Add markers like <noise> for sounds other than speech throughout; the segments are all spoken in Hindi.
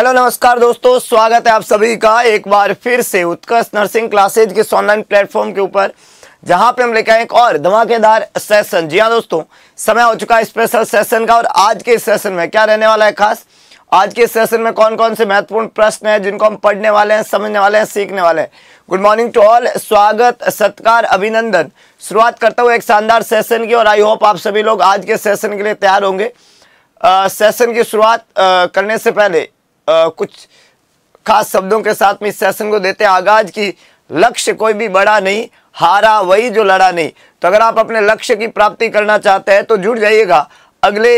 हेलो नमस्कार दोस्तों स्वागत है आप सभी का एक बार फिर से उत्कर्ष नर्सिंग क्लासेज के ऑनलाइन प्लेटफॉर्म के ऊपर जहां पे हम लेकर एक और धमाकेदार सेशन जी हाँ दोस्तों समय हो चुका है स्पेशल सेशन का और आज के सेशन में क्या रहने वाला है खास आज के सेशन में कौन कौन से महत्वपूर्ण प्रश्न है जिनको हम पढ़ने वाले हैं समझने वाले हैं सीखने वाले हैं गुड मॉर्निंग टू ऑल स्वागत सत्कार अभिनंदन शुरुआत करता हूँ एक शानदार सेशन की और आई होप आप सभी लोग आज के सेशन के लिए तैयार होंगे सेशन की शुरुआत करने से पहले आ, कुछ खास शब्दों के साथ में इस सेशन को देते हैं आगाज की लक्ष्य कोई भी बड़ा नहीं हारा वही जो लड़ा नहीं तो अगर आप अपने लक्ष्य की प्राप्ति करना चाहते हैं तो जुड़ जाइएगा अगले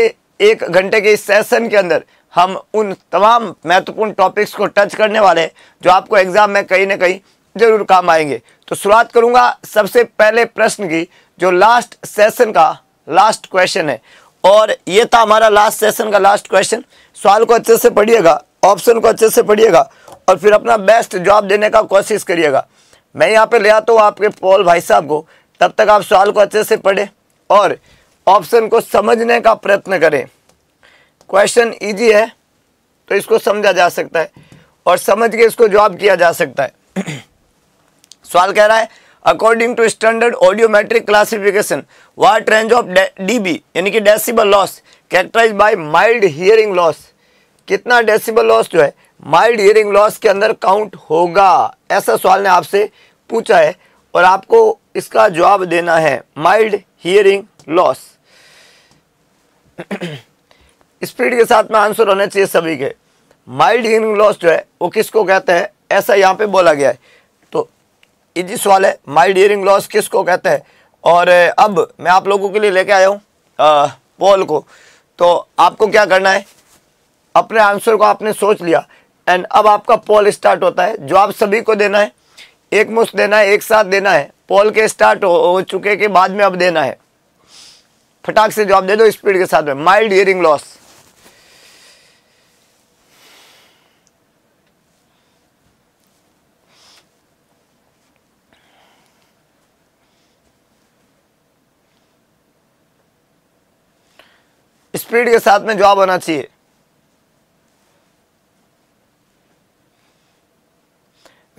एक घंटे के इस सेशन के अंदर हम उन तमाम महत्वपूर्ण टॉपिक्स को टच करने वाले हैं जो आपको एग्ज़ाम में कहीं ना कहीं जरूर काम आएंगे तो शुरुआत करूंगा सबसे पहले प्रश्न की जो लास्ट सेशन का लास्ट क्वेश्चन है और ये था हमारा लास्ट सेशन का लास्ट क्वेश्चन सवाल को अच्छे से पढ़िएगा ऑप्शन को अच्छे से पढ़िएगा और फिर अपना बेस्ट जॉब देने का कोशिश करिएगा मैं यहाँ पे ले आता हूँ आपके पॉल भाई साहब को तब तक आप सवाल को अच्छे से पढ़ें और ऑप्शन को समझने का प्रयत्न करें क्वेश्चन ईजी है तो इसको समझा जा सकता है और समझ के इसको जॉब किया जा सकता है <clears throat> सवाल कह रहा है according to standard audiometric classification what range of D B यानी कि decibel loss characterize by mild hearing loss कितना डेसिबल लॉस जो है माइल्ड हियरिंग लॉस के अंदर काउंट होगा ऐसा सवाल ने आपसे पूछा है और आपको इसका जवाब देना है माइल्ड हियरिंग लॉस स्पीड के साथ में आंसर होना चाहिए सभी के माइल्ड हियरिंग लॉस जो है वो किसको कहते हैं ऐसा यहाँ पे बोला गया है तो इजी सवाल है माइल्ड हियरिंग लॉस किसको कहते हैं और अब मैं आप लोगों के लिए लेके आया हूँ पोल को तो आपको क्या करना है अपने आंसर को आपने सोच लिया एंड अब आपका पोल स्टार्ट होता है जो आप सभी को देना है एक मुश्त देना है एक साथ देना है पोल के स्टार्ट हो, हो चुके के बाद में अब देना है फटाक से जवाब दे दो स्पीड के साथ में माइल्ड हियरिंग लॉस स्पीड के साथ में जवाब होना चाहिए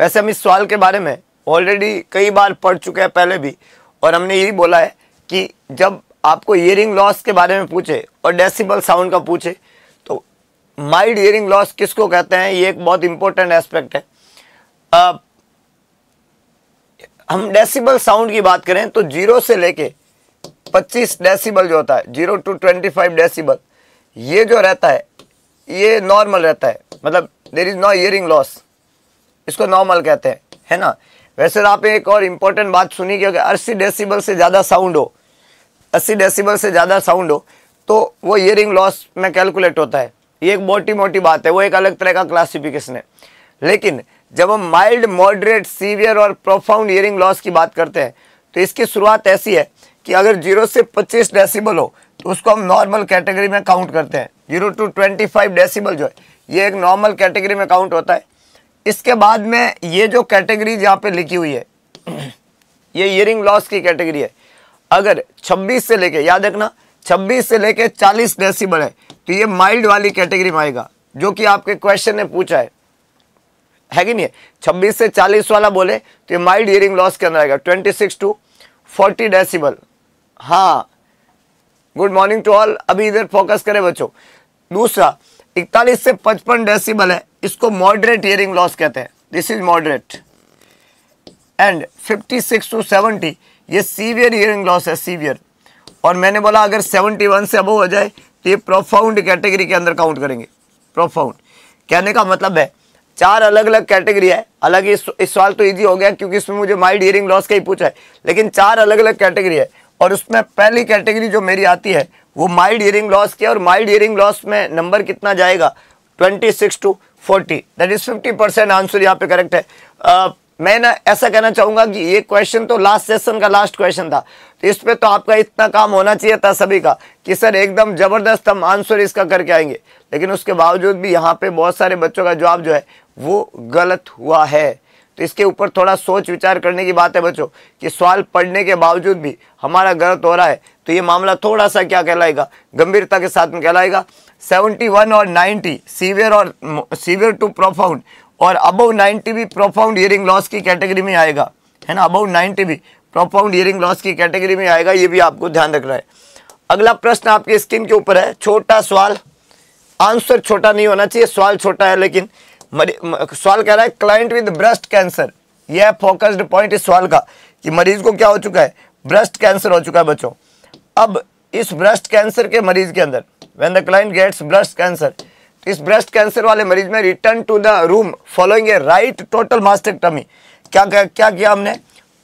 वैसे हम इस सवाल के बारे में ऑलरेडी कई बार पढ़ चुके हैं पहले भी और हमने यही बोला है कि जब आपको ईयरिंग लॉस के बारे में पूछे और डेसिबल साउंड का पूछे तो माइल्ड ईयरिंग लॉस किसको कहते हैं ये एक बहुत इंपॉर्टेंट एस्पेक्ट है आ, हम डेसिबल साउंड की बात करें तो जीरो से लेके 25 डेसिबल जो होता है जीरो टू 25 डेसिबल ये जो रहता है ये नॉर्मल रहता है मतलब there is no hearing loss इसको नॉर्मल कहते हैं है ना वैसे तो आप एक और इम्पोर्टेंट बात सुनी कि अगर अस्सी डेसीबल से ज़्यादा साउंड हो अस्सी डेसीबल से ज़्यादा साउंड हो तो वो ईयरिंग लॉस में कैलकुलेट होता है ये एक मोटी मोटी बात है वो एक अलग तरह का क्लासिफिकेशन है लेकिन जब हम माइल्ड मॉडरेट सीवियर और प्रोफाउंड ईयरिंग लॉस की बात करते हैं तो इसकी शुरुआत ऐसी है कि अगर जीरो से पच्चीस डेसीबल हो तो उसको हम नॉर्मल कैटेगरी में काउंट करते हैं zero to twenty five decibel जो है ये एक नॉर्मल कैटेगरी में काउंट होता है इसके बाद में ये जो कैटेगरी यहाँ पे लिखी हुई है ये ईयरिंग लॉस की कैटेगरी है अगर 26 से लेके याद रखना 26 से लेके 40 डेसी है तो ये माइल्ड वाली कैटेगरी में आएगा जो कि आपके क्वेश्चन ने पूछा है है कि नहीं छब्बीस से चालीस वाला बोले तो ये माइल्ड ईयरिंग लॉस के अंदर आएगा twenty six to forty decibel हाँ गुड मॉर्निंग टू ऑल अभी इधर फोकस करें बच्चों दूसरा इकतालीस से पचपन डेसिबल है इसको मॉडरेट ईयरिंग लॉस कहते हैं this is moderate and 56 to 70 ये सीवियर ईयरिंग लॉस है सीवियर और मैंने बोला अगर 71 से अब हो जाए तो ये प्रोफाउंड कैटेगरी के अंदर काउंट करेंगे प्रोफाउंड कहने का मतलब है चार अलग अलग कैटेगरी है अलग इस, इस सवाल तो ईजी हो गया क्योंकि इसमें मुझे माइल्ड ईयरिंग लॉस का ही पूछा है लेकिन चार अलग अलग कैटेगरी है और उसमें पहली कैटेगरी जो मेरी आती है वो माइल्ड हियरिंग लॉस की और माइल्ड हियरिंग लॉस में नंबर कितना जाएगा twenty six to forty that is fifty percent answer यहाँ पे करेक्ट है uh, मैं ना ऐसा कहना चाहूँगा कि ये क्वेश्चन तो लास्ट सेशन का लास्ट क्वेश्चन था तो इस पर तो आपका इतना काम होना चाहिए था सभी का कि सर एकदम ज़बरदस्त हम आंसर इसका करके आएंगे लेकिन उसके बावजूद भी यहाँ पे बहुत सारे बच्चों का जवाब जो है वो गलत हुआ है तो इसके ऊपर थोड़ा सोच विचार करने की बात है बच्चों कि सवाल पढ़ने के बावजूद भी हमारा गलत हो रहा है तो ये मामला थोड़ा सा क्या कहलाएगा गंभीरता के साथ में कहलाएगा 71 और 90 सीवियर और सीवियर टू प्रोफाउंड और अबव 90 भी प्रोफाउंड ईयरिंग लॉस की कैटेगरी में आएगा है ना अबव 90 भी प्रोफाउंड ईयरिंग लॉस की कैटेगरी में आएगा ये भी आपको ध्यान रखना है अगला प्रश्न आपके स्किन के ऊपर है छोटा सवाल आंसर छोटा नहीं होना चाहिए सवाल छोटा है लेकिन सवाल कह रहा है क्लाइंट विद ब्रेस्ट कैंसर यह फोकस्ड पॉइंट इस सवाल का कि मरीज को क्या हो चुका है ब्रेस्ट कैंसर हो चुका है बच्चों अब इस ब्रेस्ट कैंसर के मरीज के अंदर when the client gets breast cancer इस ब्रेस्ट कैंसर वाले मरीज में return to the room following a right total mastectomy क्या क्या किया हमने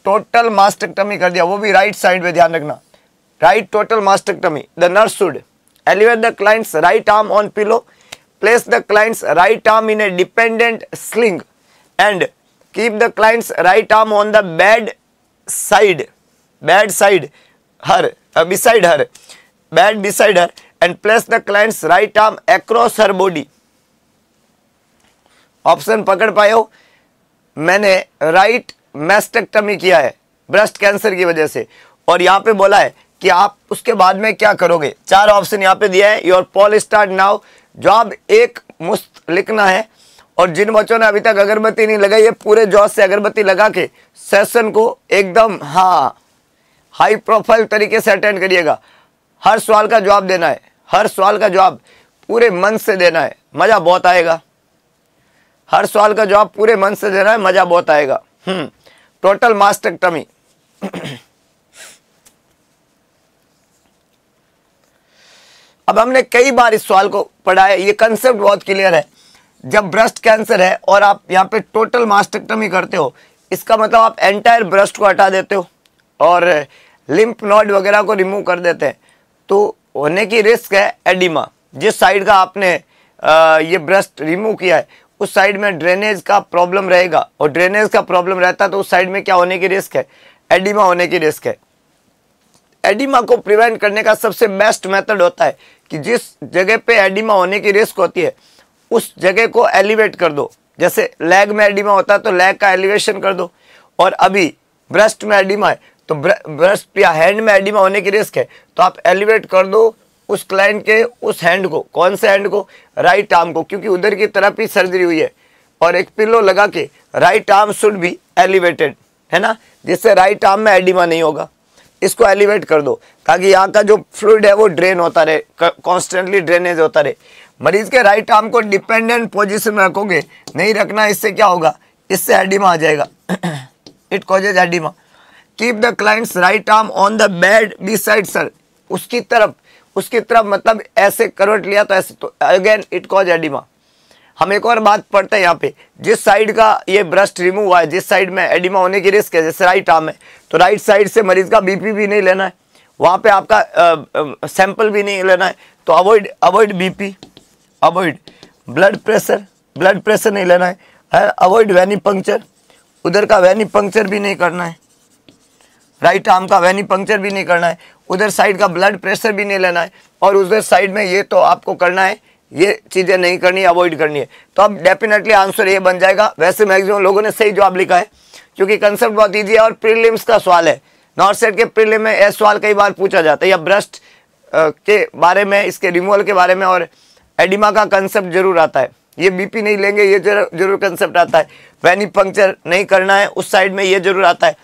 टोटल मास्टेक्टमी कर दिया वो भी राइट साइड में ध्यान रखना right total mastectomy the nurse should elevate the client's right arm on pillow place the client's right arm in a dependent sling and keep the client's right arm on the bed side bed side her uh, beside her bed beside her and place the client's right arm across her body option पकड़ पाए हो मैंने राइट मेस्टेक्टमी किया है ब्रेस्ट कैंसर की वजह से और यहाँ पे बोला है कि आप उसके बाद में क्या करोगे चार ऑप्शन यहाँ पे दिया है your poll start now job एक मुस्त लिखना है और जिन बच्चों ने अभी तक अगरबत्ती नहीं लगाई है पूरे जॉब से अगरबत्ती लगा के सेशन को एकदम हाँ हाई प्रोफाइल तरीके से अटेंड करिएगा हर सवाल का जवाब देना है हर सवाल का जवाब पूरे मन से देना है मज़ा बहुत आएगा हर सवाल का जवाब पूरे मन से देना है मज़ा बहुत आएगा टोटल मास्टर टमी अब हमने कई बार इस सवाल को पढ़ा है ये कंसेप्ट बहुत क्लियर है जब ब्रस्ट कैंसर है और आप यहाँ पे टोटल मास्टेक्टमी करते हो इसका मतलब आप एंटायर ब्रस्ट को हटा देते हो और लिम्फ नॉड वगैरह को रिमूव कर देते हैं तो होने की रिस्क है एडिमा जिस साइड का आपने ये ब्रस्ट रिमूव किया है उस साइड में ड्रेनेज का प्रॉब्लम रहेगा और ड्रेनेज का प्रॉब्लम रहता है तो उस साइड में क्या होने की रिस्क है एडिमा होने की रिस्क है एडिमा को प्रिवेंट करने का सबसे बेस्ट मेथड होता है कि जिस जगह पे एडिमा होने की रिस्क होती है उस जगह को एलिवेट कर दो जैसे लेग में एडिमा होता है तो लेग का एलिवेशन कर दो और अभी ब्रेस्ट में एडिमा है तो ब्रेस्ट या हैंड में एडिमा होने की रिस्क है तो आप एलिवेट कर दो उस क्लाइंट के उस हैंड को कौन से हैंड को राइट आर्म को क्योंकि उधर की तरफ ही सर्जरी हुई है और एक पिल्लो लगा के राइट आर्म शुड भी एलिवेटेड है ना जिससे राइट आर्म में एडिमा नहीं होगा इसको एलिवेट कर दो ताकि यहाँ का जो फ्लूड है वो ड्रेन होता रहे कॉन्स्टेंटली ड्रेनेज होता रहे मरीज के राइट आर्म को डिपेंडेंट पोजिशन में रखोगे नहीं रखना इससे क्या होगा इससे एडिमा आ जाएगा it causes oedema keep the client's right arm on the bed beside sir उसकी तरफ उसकी तरफ मतलब ऐसे करवट लिया तो ऐसे तो अगेन इट कॉज एडिमा हम एक और बात पढ़ते हैं यहाँ पे जिस साइड का ये ब्रस्ट रिमूव हुआ है जिस साइड में एडिमा होने की रिस्क है जैसे राइट आर्म है तो राइट साइड से मरीज़ का बीपी भी नहीं लेना है वहाँ पे आपका सैंपल भी नहीं लेना है तो avoid avoid BP avoid blood pressure blood pressure नहीं लेना है अवॉइड वैनी पंक्चर उधर का वैनी पंक्चर भी नहीं करना है राइट आर्म का वैनी पंक्चर भी नहीं करना है उधर साइड का ब्लड प्रेशर भी नहीं लेना है और उधर साइड में ये तो आपको करना है ये चीज़ें नहीं करनी अवॉइड करनी है तो अब डेफिनेटली आंसर ये बन जाएगा वैसे मैक्सिमम लोगों ने सही जवाब लिखा है क्योंकि कंसेप्ट बहुत ईजी है और प्रीलिम्स का सवाल है नॉर्थ सेट के प्रीलिम में यह सवाल कई बार पूछा जाता है या ब्रस्ट के बारे में इसके रिमूवल के बारे में और एडिमा का कंसेप्ट जरूर आता है ये बीपी नहीं लेंगे ये जरूर कंसेप्ट आता है वैनी पंक्चर नहीं करना है उस साइड में ये जरूर आता है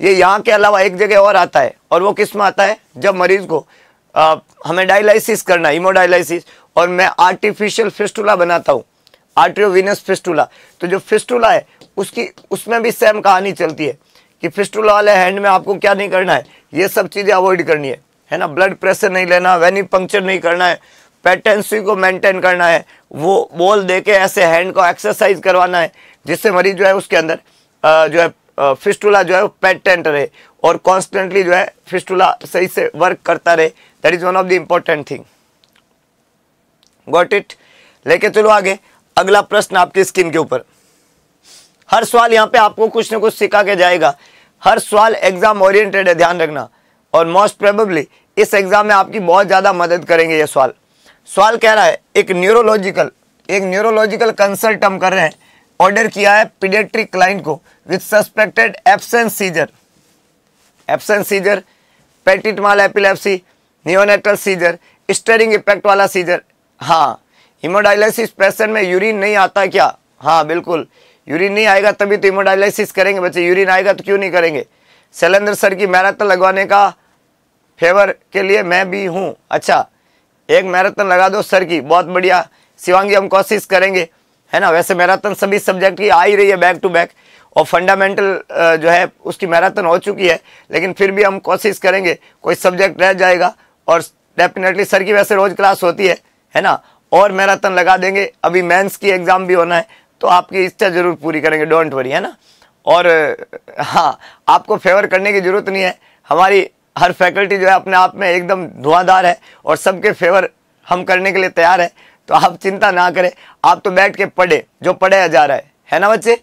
ये यहाँ के अलावा एक जगह और आता है और वो किस में आता है जब मरीज को आ, हमें डायलिसिस करना है हीमोडायलिसिस और मैं आर्टिफिशियल फिस्टूला बनाता हूँ आर्टियोविनस फिस्टूला तो जो फिस्टूला है उसकी उसमें भी सेम कहानी चलती है कि फिस्टूला वाले हैंड में आपको क्या नहीं करना है ये सब चीज़ें अवॉइड करनी है है ना ब्लड प्रेशर नहीं लेना वेनी पंक्चर नहीं करना है पैटेंसी को मेंटेन करना है वो बॉल दे के ऐसे हैंड को एक्सरसाइज करवाना है जिससे मरीज जो है उसके अंदर जो है फिस्टूला जो है वो पैटेंट रहे और कॉन्स्टेंटली जो है फिस्टूला सही से वर्क करता रहे that is one of the important thing got it लेके चलो आगे अगला प्रश्न आपकी स्किन के ऊपर हर सवाल यहाँ पे आपको कुछ ना कुछ सिखा के जाएगा हर सवाल एग्जाम ओरिएंटेड है ध्यान रखना और मोस्ट प्रेबली इस एग्ज़ाम में आपकी बहुत ज़्यादा मदद करेंगे ये सवाल सवाल कह रहा है एक न्यूरोलॉजिकल एक न्यूरोलॉजिकल कंसल्ट हम कर रहे हैं ऑर्डर किया है पीडियट्रिक क्लाइंट को with suspected absence seizure absence seizure petit mal epilepsy neonatal seizure staring effect वाला सीजर हाँ हिमोडायलिसिस पेशेंट में यूरिन नहीं आता क्या हाँ बिल्कुल यूरिन नहीं आएगा तभी तो हिमोडायलिसिस करेंगे बच्चे यूरिन आएगा तो क्यों नहीं करेंगे शैलेंद्र सर की मैराथन लगवाने का फेवर के लिए मैं भी हूँ अच्छा एक मैराथन लगा दो सर की बहुत बढ़िया शिवांगी हम कोशिश करेंगे है ना वैसे मैराथन सभी सब्जेक्ट की आ ही रही है बैक टू बैक और फंडामेंटल जो है उसकी मैराथन हो चुकी है लेकिन फिर भी हम कोशिश करेंगे कोई सब्जेक्ट रह जाएगा और डेफिनेटली सर की वैसे रोज़ क्लास होती है है ना और मैराथन लगा देंगे अभी मेंस की एग्ज़ाम भी होना है तो आपकी इच्छा ज़रूर पूरी करेंगे डोंट वरी है ना और हाँ आपको फेवर करने की ज़रूरत नहीं है हमारी हर फैकल्टी जो है अपने आप में एकदम धुआंधार है और सबके फेवर हम करने के लिए तैयार है तो आप चिंता ना करें आप तो बैठ के पढ़े जो पढ़ाया जा रहा है है ना बच्चे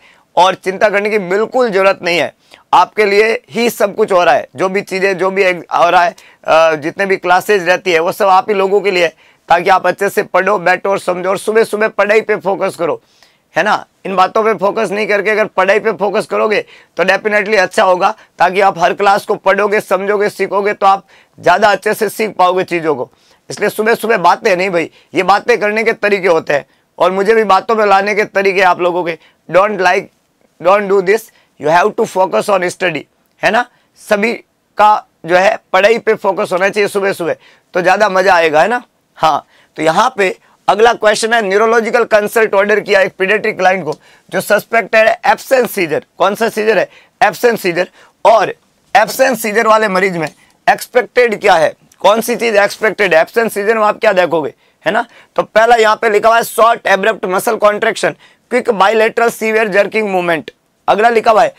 और चिंता करने की बिल्कुल ज़रूरत नहीं है आपके लिए ही सब कुछ हो रहा है जो भी चीज़ें जो भी हो रहा है जितने भी क्लासेज रहती है वो सब आप ही लोगों के लिए है ताकि आप अच्छे से पढ़ो बैठो और समझो और सुबह सुबह पढ़ाई पे फोकस करो है ना इन बातों पे फोकस नहीं करके अगर पढ़ाई पे फोकस करोगे तो डेफिनेटली अच्छा होगा ताकि आप हर क्लास को पढ़ोगे समझोगे सीखोगे तो आप ज़्यादा अच्छे से सीख पाओगे चीज़ों को इसलिए सुबह सुबह बातें नहीं भाई ये बातें करने के तरीके होते हैं और मुझे भी बातों में लाने के तरीके आप लोगों के don't like don't do this you have to focus on study है ना सभी का जो है पढ़ाई पे फोकस होना चाहिए सुबह सुबह तो ज़्यादा मज़ा आएगा है ना हाँ तो यहाँ पे अगला क्वेश्चन है न्यूरोलॉजिकल कंसल्ट ऑर्डर किया एक पीडेट्रिक क्लाइंट को जो सस्पेक्टेड है एब्सेंट सीजर कौन सा सीजर है एब्सेंट सीजर और एब्सेंट सीजर वाले मरीज में एक्सपेक्टेड क्या है कौन सी चीज एक्सपेक्टेड है एब्सेंट सीजर में आप क्या देखोगे है ना तो पहला यहाँ पे लिखा हुआ है short abrupt muscle contraction quick bilateral severe jerking movement अगला लिखा हुआ है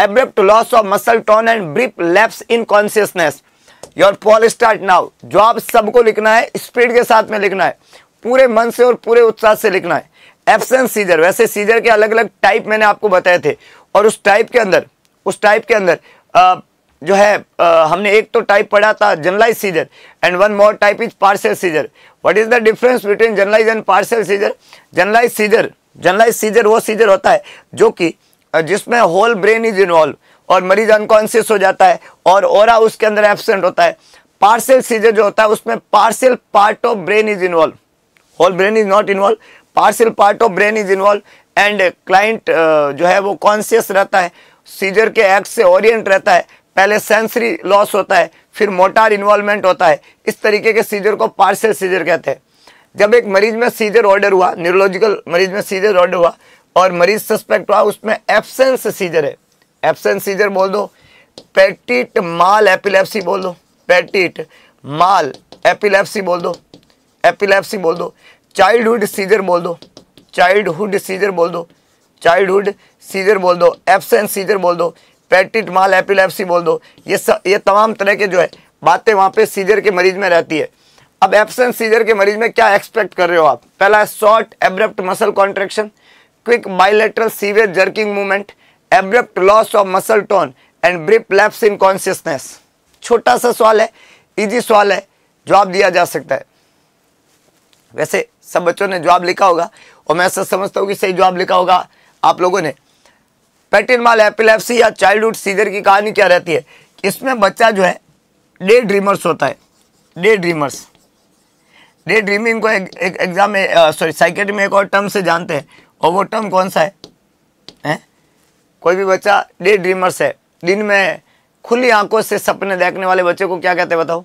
abrupt loss of muscle tone and brief lapse in consciousness your poll start now जो आप सबको लिखना है स्पीड के साथ में लिखना है पूरे मन से और पूरे उत्साह से लिखना है एफसेंस सीजर वैसे सीजर के अलग अलग टाइप मैंने आपको बताए थे और उस टाइप के अंदर उस टाइप के अंदर आ, जो है आ, हमने एक तो टाइप पढ़ा था generalise seizure and one more type is partial seizure what is the difference between generalise and partial seizure generalise seizure generalise seizure वो सीजर होता है जो कि जिसमें होल ब्रेन इज इन्वॉल्व और मरीज अनकॉन्सियस हो जाता है और ओरा उसके अंदर एबसेंट होता है पार्सल सीजर जो होता है उसमें partial part of brain is involve whole brain is not involve partial part of brain is involve and client जो है वो कॉन्शियस रहता है सीजर के एक्ट से ओरियंट रहता है पहले सेंसरी लॉस होता है फिर मोटार इन्वॉल्वमेंट होता है इस तरीके के सीजर को पार्सल सीजर कहते हैं जब एक मरीज में सीजर ऑर्डर हुआ न्यूरोलॉजिकल मरीज में सीजर ऑर्डर हुआ और मरीज सस्पेक्ट हुआ उसमें एबसेंस सीजर है एब्सेंस सीजर बोल दो पेटिट माल एपिलेप्सी बोल दो पेटिट माल एपिलेप्सी बोल दो एपिलेप्सी बोल दो चाइल्डहुड सीजर बोल दो चाइल्डहुड सीजर बोल दो चाइल्डहुड सीजर बोल दो एब्सेंस सीजर बोल दो पेटिट माल एपिलेप्सी बोल दो ये स, ये तमाम तरह के जो है बातें वहाँ पे सीजर के मरीज में रहती है अब एब्सेंस सीजर के मरीज में क्या एक्सपेक्ट कर रहे हो आप पहला short abrupt muscle contraction quick bilateral severe jerking movement abrupt loss of muscle tone and brief lapse in consciousness छोटा सा सवाल है इजी सवाल है जवाब दिया जा सकता है वैसे सब बच्चों ने जवाब लिखा होगा और मैं ऐसा समझता हूँ कि सही जवाब लिखा होगा आप लोगों ने पैटिन माल एपिलेप्सी या चाइल्डहुड सीजर की कहानी क्या रहती है इसमें बच्चा जो है डे ड्रीमर्स होता है डे ड्रीमर्स डे ड्रीमिंग को एग्जाम एक, एक, में सॉरी साइकेट में एक और टर्म से जानते हैं और वो टर्म कौन सा है, है? कोई भी बच्चा डे ड्रीमर्स है दिन में खुली आंखों से सपने देखने वाले बच्चे को क्या कहते हैं बताओ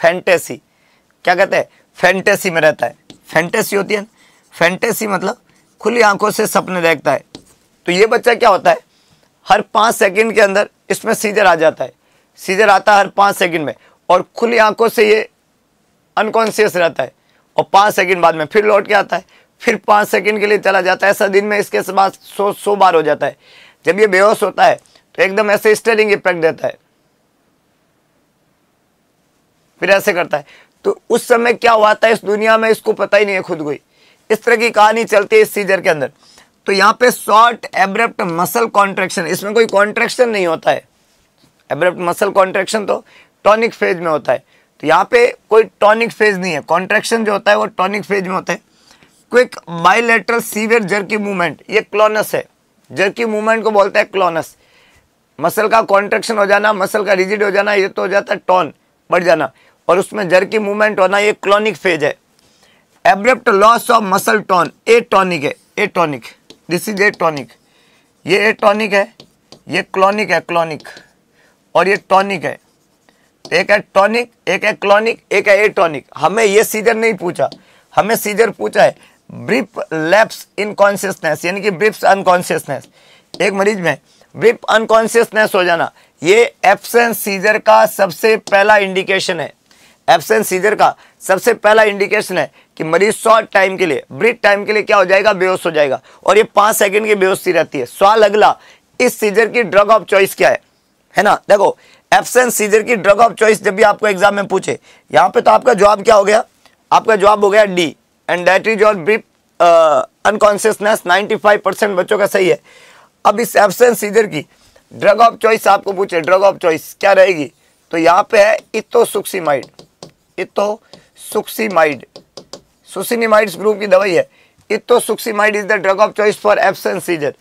फैंटेसी क्या कहते हैं फैंटेसी में रहता है फैंटेसी होती है फैंटेसी मतलब खुली आंखों से सपने देखता है तो ये बच्चा क्या होता है हर पाँच सेकंड के अंदर इसमें सीजर आ जाता है सीजर आता है हर पाँच सेकंड में और खुली आंखों से ये अनकॉन्सियस रहता है और पाँच सेकंड बाद में फिर लौट के आता है फिर पाँच सेकंड के लिए चला जाता है ऐसा दिन में इसके बाद सौ सौ बार हो जाता है जब ये बेहोश होता है तो एकदम ऐसे स्टेरिंग इफेक्ट देता है फिर ऐसे करता है तो उस समय क्या हुआ था इस दुनिया में इसको पता ही नहीं है खुद को इस तरह की कहानी चलती है इस सीजर के अंदर तो यहाँ पे शॉर्ट एब्रप्ट मसल कॉन्ट्रेक्शन इसमें कोई कॉन्ट्रेक्शन नहीं होता है एब्रप्ट मसल कॉन्ट्रेक्शन तो टॉनिक फेज में होता है तो यहाँ पे कोई टॉनिक फेज नहीं है कॉन्ट्रेक्शन जो होता है वो टॉनिक फेज में होता है quick bilateral severe jerky movement ये क्लोनस है जर्की मूवमेंट को बोलते हैं क्लोनस मसल का कॉन्ट्रेक्शन हो जाना मसल का रिजिड हो जाना ये तो हो जाता है टॉन बढ़ जाना और उसमें जर्की मूवमेंट होना ये क्लोनिक फेज है abrupt loss of muscle tone atonic है atonic this is atonic ये ए टॉनिक है ये क्लोनिक है क्लोनिक और ये टॉनिक है एक है टॉनिक एक है क्लोनिक एक है ए टॉनिक हमें ये सीजर नहीं पूछा हमें सीजर पूछा है ब्रिप लैप्स इनकॉन्सियसनेस कॉन्शियसनेस यानी कि ब्रिप्स अनकॉन्सियसनेस एक मरीज में ब्रिप अनकॉन्सियसनेस हो जाना ये एब्सेंस सीजर का सबसे पहला इंडिकेशन है एब्सेंस सीजर का सबसे पहला इंडिकेशन है कि मरीज शॉर्ट टाइम के लिए ब्रिथ टाइम के लिए क्या हो जाएगा बेहोश हो जाएगा और ये पांच सेकंड की बेहोशी रहती है सवाल अगला इस सीजर की ड्रग ऑफ चॉइस क्या है है ना देखो एब्सेंस सीजर की ड्रग ऑफ चॉइस जब भी आपको एग्जाम में पूछे यहां पे तो आपका जवाब क्या हो गया आपका जवाब हो गया D and that is your brief unconsciousness 95 percent बच्चों का सही है अब इस एबसेंस इधर की ड्रग ऑफ चॉइस आपको पूछे ड्रग ऑफ चॉइस क्या रहेगी तो यहाँ पे है इतो सुक्सीमाइड इतो सुक्सीमाइड सुसिनीमाइड्स ग्रुप की दवाई है ethosuximide is the drug of choice for absence seizure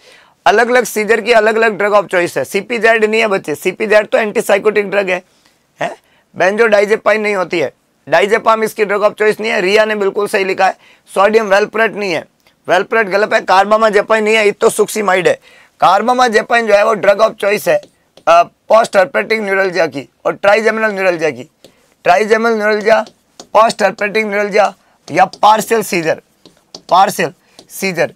अलग अलग सीजर की अलग अलग ड्रग ऑफ चॉइस है सीपीजेड नहीं है बच्चे सीपीजेड तो एंटीसाइकोटिक ड्रग है हैं बेंजोडाइजेपाइन नहीं होती है डाइजेपाम इसकी ड्रग ऑफ चॉइस नहीं है रिया ने बिल्कुल सही लिखा है सोडियम वेलप्रेट नहीं है वेलप्रेट गलत है कार्बामा जेपाइन नहीं है इतो सुक्सीमाइड है कार्बामा जेपाइन जो है वो ड्रग ऑफ चॉइस है पोस्ट हर्पेटिक न्यूरलजिया की और ट्राइजेमिनल न्यूरलजिया की trigeminal neuralgia post herpetic neuralgia या पार्सल सीजर पार्सल सीजर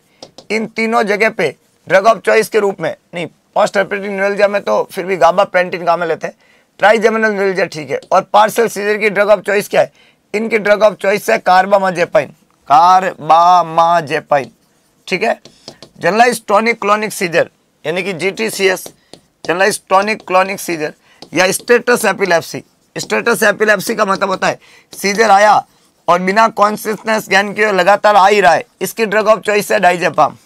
इन तीनों जगह पे ड्रग ऑफ चॉइस के रूप में नहीं पोस्ट हर्पेटिक न्यूरलजिया में तो फिर भी गाबा पेंटिन गा में लेते हैं ट्राई जर्मिनल मिलजा ठीक है और पार्सल सीजर की ड्रग ऑफ चॉइस क्या है इनकी ड्रग ऑफ चॉइस है कार्बामा जेपाइन कार्बामाजेपाइन कार्बामाजेपाइन ठीक है जनरलाइज टॉनिक क्लोनिक सीजर यानी कि G T C S generalised tonic clonic seizure या स्टेटस एपिलेप्सी स्टेटस एपिलेप्सी का मतलब होता है सीजर आया और बिना कॉन्सियसनेस ज्ञान के लगातार आ ही रहा है इसकी ड्रग ऑफ चॉइस है डाइजेपाम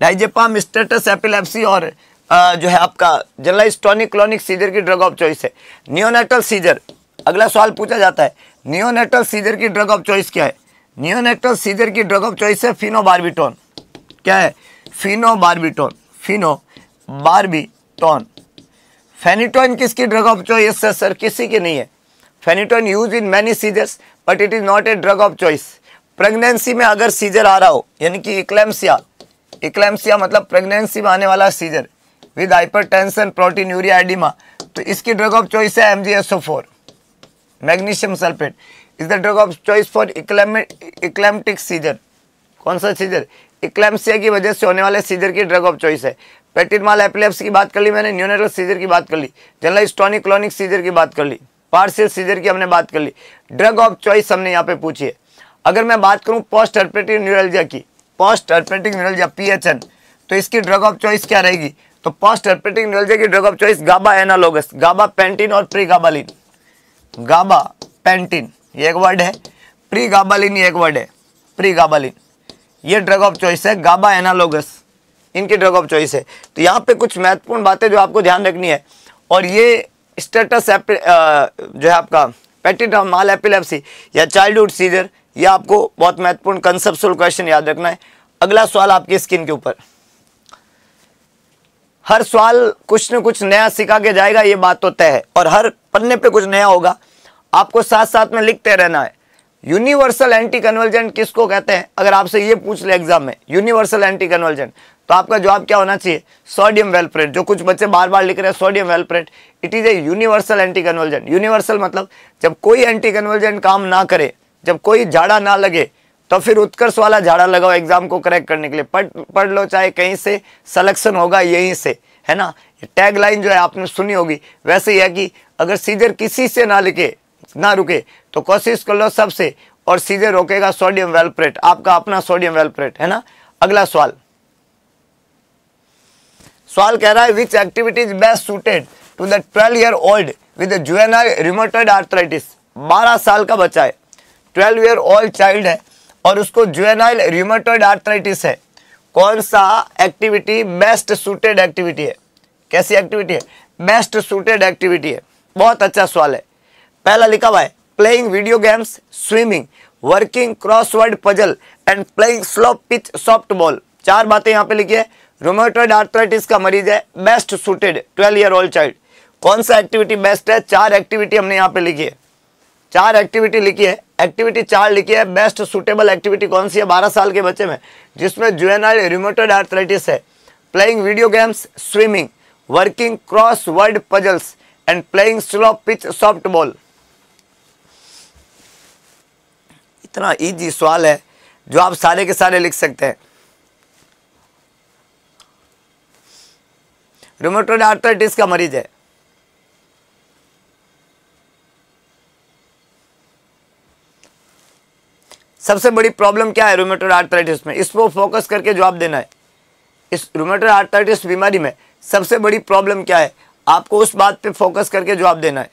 डाइजेपाम स्टेटस एपिलेप्सी और जो है आपका जनरलाइज टॉनिक क्लोनिक सीजर की ड्रग ऑफ चॉइस है नियोनेटल सीजर अगला सवाल पूछा जाता है नियोनेटल सीजर की ड्रग ऑफ चॉइस क्या है नियोनेटल सीजर की ड्रग ऑफ चॉइस है फिनोबार्बिटोन क्या है फिनोबार्बिटोन फिनो बार्बिटोन फेनिटोइन किसकी ड्रग ऑफ चॉइस है सर किसी की नहीं है phenytoin use in many seizures but it is not a drug of choice pregnancy में अगर सीजर आ रहा हो यानी कि इक्लेम्सिया इक्लेम्सिया मतलब प्रेगनेंसी में आने वाला seizure with hypertension proteinuria oedema तो इसकी ड्रग ऑफ चॉइस है M G S O four magnesium sulphate is the drug of choice for eclamptic seizure कौन सा सीजर इक्लेम्सिया की वजह से होने वाले सीजर की ड्रग ऑफ चॉइस है पेटिनमाल एपिलेप्स की बात कर ली मैंने न्यूनेटल सीजर की बात कर ली जनरल स्टोनिक क्लोनिक सीजर की बात कर ली पार्सियल सीजर की हमने बात कर ली ड्रग ऑफ चॉइस हमने यहाँ पे पूछी है अगर मैं बात करूँ पोस्ट हर्पेटिक न्यूरलजिया की पोस्ट हर्पेटिक न्यूरलजिया पी तो इसकी ड्रग ऑफ चॉइस क्या रहेगी तो फर्स्ट हेपेटिक नेल्जे की drug of choice GABA analogues gabapentin और प्री गाबालिन गाबा पेंटिन ये एक वर्ड है प्री गाबालिन ये एक वर्ड है प्री गाबालिन ये ड्रग ऑफ चॉइस है गाबा एनालोगस इनकी ड्रग ऑफ चॉइस है तो यहाँ पे कुछ महत्वपूर्ण बातें जो आपको ध्यान रखनी है और ये स्टेटस जो है आपका पेटिट माल एपिलेप्सी या चाइल्डहुड सीजर ये आपको बहुत महत्वपूर्ण कंसेप्सुअल क्वेश्चन याद रखना है अगला सवाल आपकी स्किन के ऊपर हर सवाल कुछ न कुछ नया सिखा के जाएगा ये बात तो तय है और हर पन्ने पे कुछ नया होगा आपको साथ साथ में लिखते रहना है यूनिवर्सल एंटी कन्वर्जेंट किसको कहते हैं अगर आपसे ये पूछ ले एग्जाम में यूनिवर्सल एंटी कन्वर्जेंट तो आपका जवाब क्या होना चाहिए सोडियम वेलप्रेट जो कुछ बच्चे बार बार लिख रहे हैं sodium valproate it is a universal anticonvulsant universal मतलब जब कोई एंटी कन्वर्जेंट काम ना करे जब कोई झाड़ा ना लगे तो फिर उत्कर्ष वाला झाड़ा लगाओ एग्जाम को करेक्ट करने के लिए पढ़ पढ़ लो चाहे कहीं से सलेक्शन होगा यहीं से है ना टैग लाइन जो है आपने सुनी होगी वैसे ही है कि अगर सीजर किसी से ना लिखे ना रुके तो कोशिश कर लो सबसे और सीधे रोकेगा सोडियम वेलप्रेट आपका अपना सोडियम वेलप्रेट है ना अगला सवाल सवाल कह रहा है which activities best suited to the twelve year old with juvenile rheumatoid arthritis 12 साल का बच्चा है 12 ईयर ओल्ड चाइल्ड है और उसको जुएनाइल रिमोटोइड आर्थराइटिस है कौन सा एक्टिविटी बेस्ट सुटेड एक्टिविटी है कैसी एक्टिविटी है बेस्ट सुटेड एक्टिविटी है बहुत अच्छा सवाल है पहला लिखा हुआ है playing video games swimming working crossword puzzle and playing slow pitch soft softball चार बातें यहाँ पे लिखी है रोमेटोइड आर्थराइटिस का मरीज है best suited twelve year old child कौन सा एक्टिविटी बेस्ट है चार एक्टिविटी हमने यहाँ पे लिखी है चार एक्टिविटी लिखी है एक्टिविटी चार लिखी है बेस्ट सुटेबल एक्टिविटी कौन सी है बारह साल के बच्चे में जिसमें जुएनाइल रिमोटेड आर्थराइटिस है playing video games swimming working cross word puzzles and playing slow pitch soft ball इतना ईजी सवाल है जो आप सारे के सारे लिख सकते हैं रिमोटेड आर्थराइटिस का मरीज है सबसे बड़ी प्रॉब्लम क्या है रोमेटोड आर्थराइटिस में इस पर फोकस करके जवाब देना है इस रोमेटोड आर्थराइटिस बीमारी में सबसे बड़ी प्रॉब्लम क्या है आपको उस बात पे फोकस करके जवाब देना है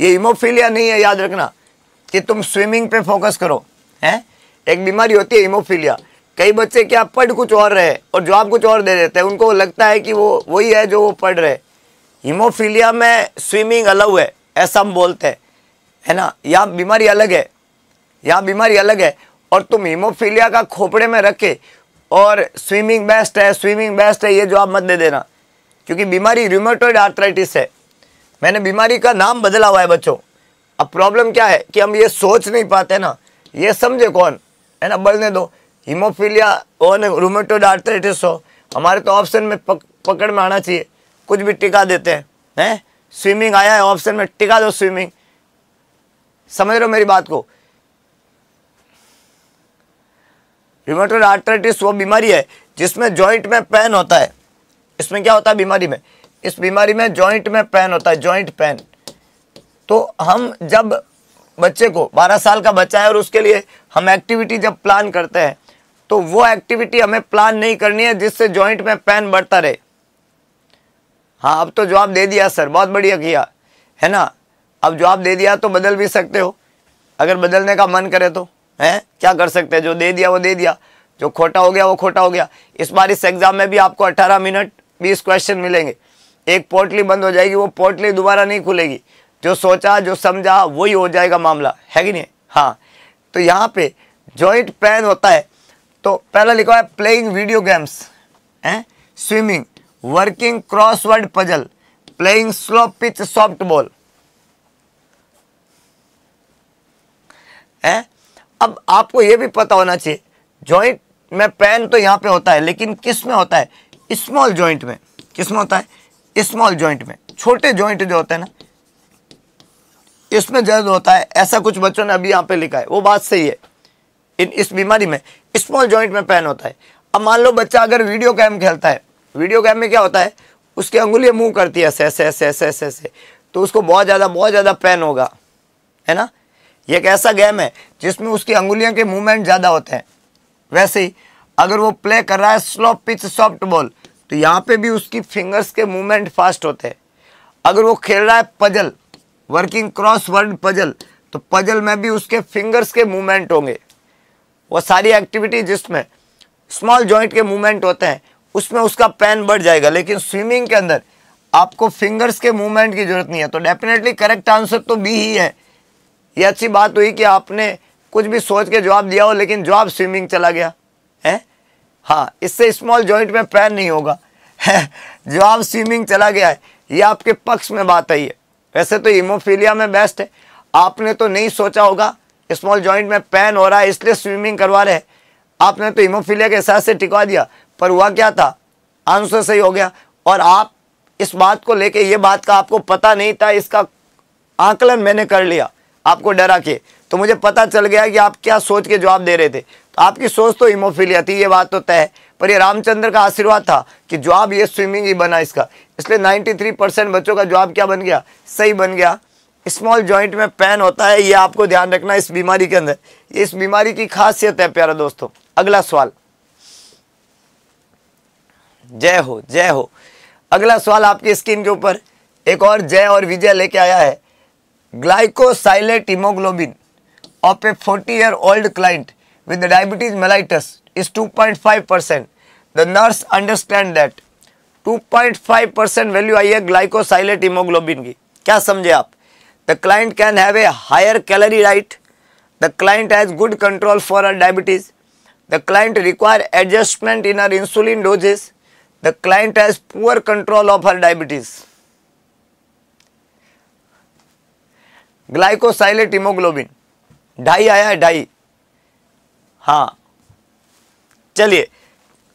ये इमोफीलिया नहीं है याद रखना कि तुम स्विमिंग पे फोकस करो हैं एक बीमारी होती है इमोफीलिया कई बच्चे क्या पढ़ कुछ और रहे और जवाब कुछ और दे देते हैं उनको लगता है कि वो वही है जो वो पढ़ रहे हिमोफीलिया में स्विमिंग अलग है ऐसा हम बोलते हैं है ना यह बीमारी अलग है यहाँ बीमारी अलग है और तुम हीमोफीलिया का खोपड़े में रखे और स्विमिंग बेस्ट है स्विमिंग बेस्ट है ये जवाब मत दे देना क्योंकि बीमारी रिमोटोइड आर्थराइटिस है मैंने बीमारी का नाम बदला हुआ है बच्चों अब प्रॉब्लम क्या है कि हम ये सोच नहीं पाते ना ये समझे कौन है ना बदलने दो हीमोफीलिया और रोमेटोड आर्थराइटिस हो हमारे तो ऑप्शन में पक, पकड़ में आना चाहिए कुछ भी टिका देते हैं हैं स्विमिंग आया है ऑप्शन में टिका दो स्विमिंग समझ रहे हो मेरी बात को रिमोटेड आर्ट्राइटिस वो बीमारी है जिसमें जॉइंट में पेन होता है इसमें क्या होता है बीमारी में इस बीमारी में जॉइंट में पेन होता है जॉइंट पेन तो हम जब बच्चे को 12 साल का बच्चा है और उसके लिए हम एक्टिविटी जब प्लान करते हैं तो वो एक्टिविटी हमें प्लान नहीं करनी है जिससे जॉइंट में पेन बढ़ता रहे हाँ अब तो जवाब दे दिया सर बहुत बढ़िया किया है ना अब जवाब दे दिया तो बदल भी सकते हो अगर बदलने का मन करे तो हैं क्या कर सकते हैं जो दे दिया वो दे दिया जो खोटा हो गया वो खोटा हो गया इस बार इस एग्ज़ाम में भी आपको अट्ठारह मिनट बीस क्वेश्चन मिलेंगे एक पोर्टली बंद हो जाएगी वो पोर्टली दोबारा नहीं खुलेगी जो सोचा जो समझा वही हो जाएगा मामला है कि नहीं हाँ तो यहाँ पे जॉइंट पेन होता है तो पहला लिखा है प्लेइंग वीडियो गेम्स हैं swimming working crossword puzzle playing slow pitch soft ball अब आपको ये भी पता होना चाहिए जॉइंट में पेन तो यहाँ पे होता है लेकिन किस में होता है स्मॉल जॉइंट में किस में होता है स्मॉल जॉइंट में छोटे जॉइंट जो होते हैं ना इसमें दर्द होता है ऐसा कुछ बच्चों ने अभी यहाँ पे लिखा है वो बात सही है इन इस बीमारी में स्मॉल जॉइंट में पेन होता है अब मान लो बच्चा अगर वीडियो गेम खेलता है वीडियो गेम में क्या होता है उसकी अंगुलियाँ मूव करती है ऐसे ऐसे ऐसे ऐसे ऐसे ऐसे तो उसको बहुत ज़्यादा बहुत ज़्यादा पेन होगा है ना ये एक ऐसा गेम है जिसमें उसकी अंगुलियों के मूवमेंट ज़्यादा होते हैं वैसे ही अगर वो प्ले कर रहा है स्लो पिच सॉफ्ट बॉल तो यहाँ पे भी उसकी फिंगर्स के मूवमेंट फास्ट होते हैं अगर वो खेल रहा है puzzle working cross word puzzle तो पजल में भी उसके फिंगर्स के मूवमेंट होंगे वो सारी एक्टिविटी जिसमें स्मॉल जॉइंट के मूवमेंट होते हैं उसमें उसका पैन बढ़ जाएगा लेकिन स्विमिंग के अंदर आपको फिंगर्स के मूवमेंट की जरूरत नहीं है तो डेफिनेटली करेक्ट आंसर तो बी ही है ये अच्छी बात हुई कि आपने कुछ भी सोच के जवाब दिया हो लेकिन जवाब स्विमिंग चला गया है हाँ इससे स्मॉल जॉइंट में पैन नहीं होगा जवाब स्विमिंग चला गया है ये आपके पक्ष में बात आई है वैसे तो हीमोफीलिया में बेस्ट है आपने तो नहीं सोचा होगा स्मॉल जॉइंट में पैन हो रहा है इसलिए स्विमिंग करवा रहे हैं आपने तो हीमोफीलिया के हिसाब से टिकवा दिया पर हुआ क्या था आंसर सही हो गया और आप इस बात को लेके ये बात का आपको पता नहीं था इसका आकलन मैंने कर लिया आपको डरा के तो मुझे पता चल गया कि आप क्या सोच के जवाब दे रहे थे तो आपकी सोच तो इमोफिलिया थी ये बात तो तय है पर ये रामचंद्र का आशीर्वाद था कि जवाब ये स्विमिंग ही बना इसका इसलिए 93 परसेंट बच्चों का जवाब क्या बन गया सही बन गया स्मॉल जॉइंट में पेन होता है ये आपको ध्यान रखना इस बीमारी के अंदर इस बीमारी की खासियत है प्यारा दोस्तों अगला सवाल जय हो जय हो अगला सवाल आपकी स्क्रीन के ऊपर एक और जय और विजय लेके आया है glycosylated hemoglobin of a 40 diabetes mellitus is two point five percent 2.5 nurse understand that two point 2.5 percent value आई है ग्लाइकोसाइलेट हिमोग्लोबिन की क्या समझे आप the client can have a higher calorie diet the client has good control for uh diabetes the client require adjustment in uh insulin doses the client has poor control of her diabetes glycosylate haemoglobin ढाई आया है ढाई हाँ चलिए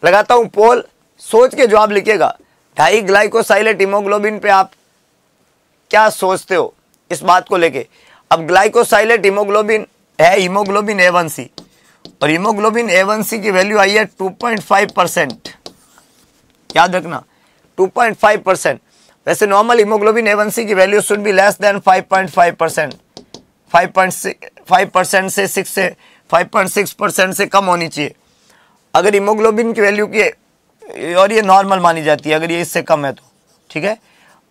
लगाता हूँ पोल सोच के जवाब लिखिएगा ढाई ग्लाइकोसाइलेट हिमोग्लोबिन पे आप क्या सोचते हो इस बात को लेके अब ग्लाइकोसाइलेट हिमोग्लोबिन है हीमोग्लोबिन ए वन सी और हिमोग्लोबिन ए वन सी की वैल्यू आई है टू पॉइंट फाइव परसेंट याद रखना टू पॉइंट फाइव परसेंट वैसे नॉर्मल हीमोग्लोबिन ए की वैल्यू शुड भी less than 5.5 percent five percent से सिक्स से 5.6 परसेंट से कम होनी चाहिए अगर हीमोग्लोबिन की वैल्यू की और ये नॉर्मल मानी जाती है अगर ये इससे कम है तो ठीक है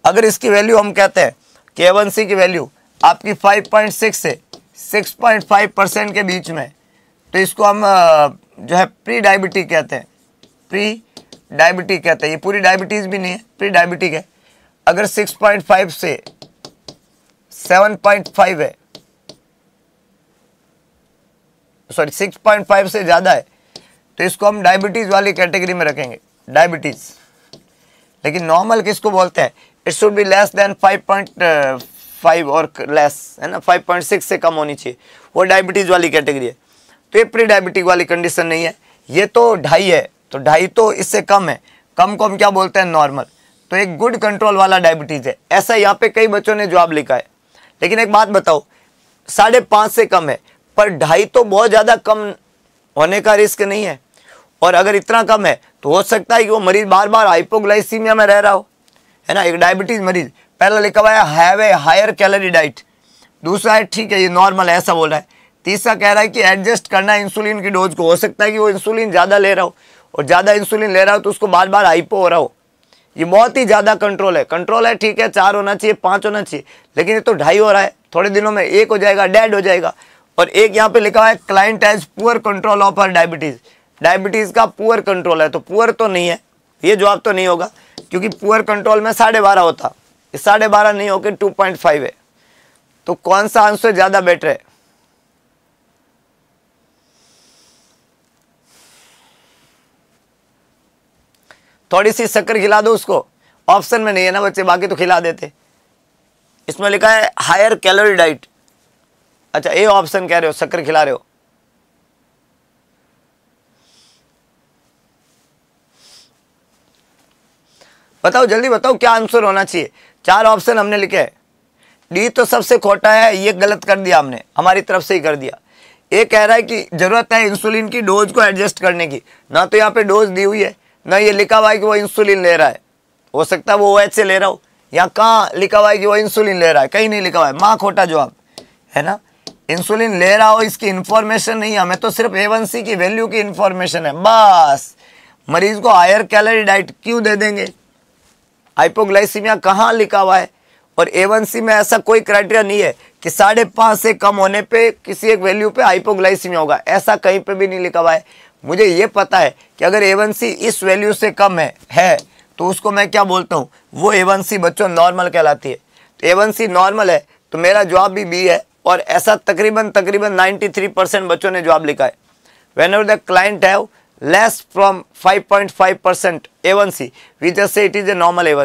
अगर इसकी वैल्यू हम कहते हैं के वन सी की वैल्यू आपकी 5.6 से 6.5 परसेंट के बीच में तो इसको हम जो है प्री डायबिटिक कहते हैं प्री डायबिटिक कहते हैं ये पूरी डायबिटीज़ भी नहीं है प्री डायबिटिक है अगर 6.5 से 7.5 है सॉरी 6.5 से ज़्यादा है तो इसको हम डायबिटीज़ वाली कैटेगरी में रखेंगे डायबिटीज़ लेकिन नॉर्मल किसको बोलते हैं it should be less than 5.5 और लेस है ना 5.6 से कम होनी चाहिए वो डायबिटीज़ वाली कैटेगरी है तो ये प्री डायबिटिक वाली कंडीशन नहीं है ये तो ढाई है तो ढाई तो इससे कम है कम को हम क्या बोलते हैं नॉर्मल तो एक गुड कंट्रोल वाला डायबिटीज़ है ऐसा यहाँ पे कई बच्चों ने जवाब लिखा है लेकिन एक बात बताओ साढ़े पाँच से कम है पर ढाई तो बहुत ज़्यादा कम होने का रिस्क नहीं है और अगर इतना कम है तो हो सकता है कि वो मरीज़ बार बार हाइपोग्लाइसीमिया में रह रहा हो है ना एक डायबिटीज़ मरीज़ पहला लिखा हुआ है have a higher calorie diet दूसरा है ठीक है ये नॉर्मल ऐसा बोल रहा है तीसरा कह रहा है कि एडजस्ट करना इंसुलिन की डोज को हो सकता है कि वो इंसुलिन ज़्यादा ले रहा हो और ज़्यादा इंसुलिन ले रहा हो तो उसको बार बार हाइपो हो रहा हो ये बहुत ही ज़्यादा कंट्रोल है कंट्रोल है ठीक है चार होना चाहिए पाँच होना चाहिए लेकिन ये तो ढाई हो रहा है थोड़े दिनों में एक हो जाएगा डेड हो जाएगा और एक यहाँ पे लिखा है client has poor control of her diabetes diabetes का पुअर कंट्रोल है तो पुअर तो नहीं है ये जवाब तो नहीं होगा क्योंकि पुअर कंट्रोल में साढ़े बारह होता साढ़े बारह नहीं होकर टू पॉइंट फाइव है तो कौन सा आंसर ज़्यादा बेटर है थोड़ी सी शक्कर खिला दो उसको ऑप्शन में नहीं है ना बच्चे बाकी तो खिला देते इसमें लिखा है हायर कैलोरी डाइट अच्छा ए ऑप्शन कह रहे हो शक्कर खिला रहे हो बताओ जल्दी बताओ क्या आंसर होना चाहिए चार ऑप्शन हमने लिखे हैं डी तो सबसे खोटा है ये गलत कर दिया हमने हमारी तरफ से ही कर दिया ये कह रहा है कि ज़रूरत है इंसुलिन की डोज को एडजस्ट करने की ना तो यहाँ पे डोज दी हुई है ना ये लिखा हुआ है कि वो इंसुलिन ले रहा है हो सकता है वो ओ से ले रहा हो या कहाँ लिखा हुआ है कि वो इंसुलिन ले रहा है कहीं नहीं लिखा हुआ है माँ खोटा जवाब है ना इंसुलिन ले रहा हो इसकी इन्फॉर्मेशन नहीं है हमें तो सिर्फ ए की वैल्यू की इन्फॉर्मेशन है बस मरीज को हायर कैलोरी डाइट क्यों दे देंगे हाइपोग्लाइसीमिया कहाँ लिखा हुआ है और ए में ऐसा कोई क्राइटेरिया नहीं है कि साढ़े पाँच से कम होने पे किसी एक वैल्यू पे हाइपोग्लाइसीमिया होगा ऐसा कहीं पे भी नहीं लिखा हुआ है मुझे ये पता है कि अगर ए इस वैल्यू से कम है है तो उसको मैं क्या बोलता हूँ वो ए बच्चों नॉर्मल कहलाती है तो ए नॉर्मल है तो मेरा जवाब भी बी है और ऐसा तकरीबन तकरीबन 93 परसेंट बच्चों ने जवाब लिखा है whenever the client have less from 5.5 percent A one C which से it is a normal A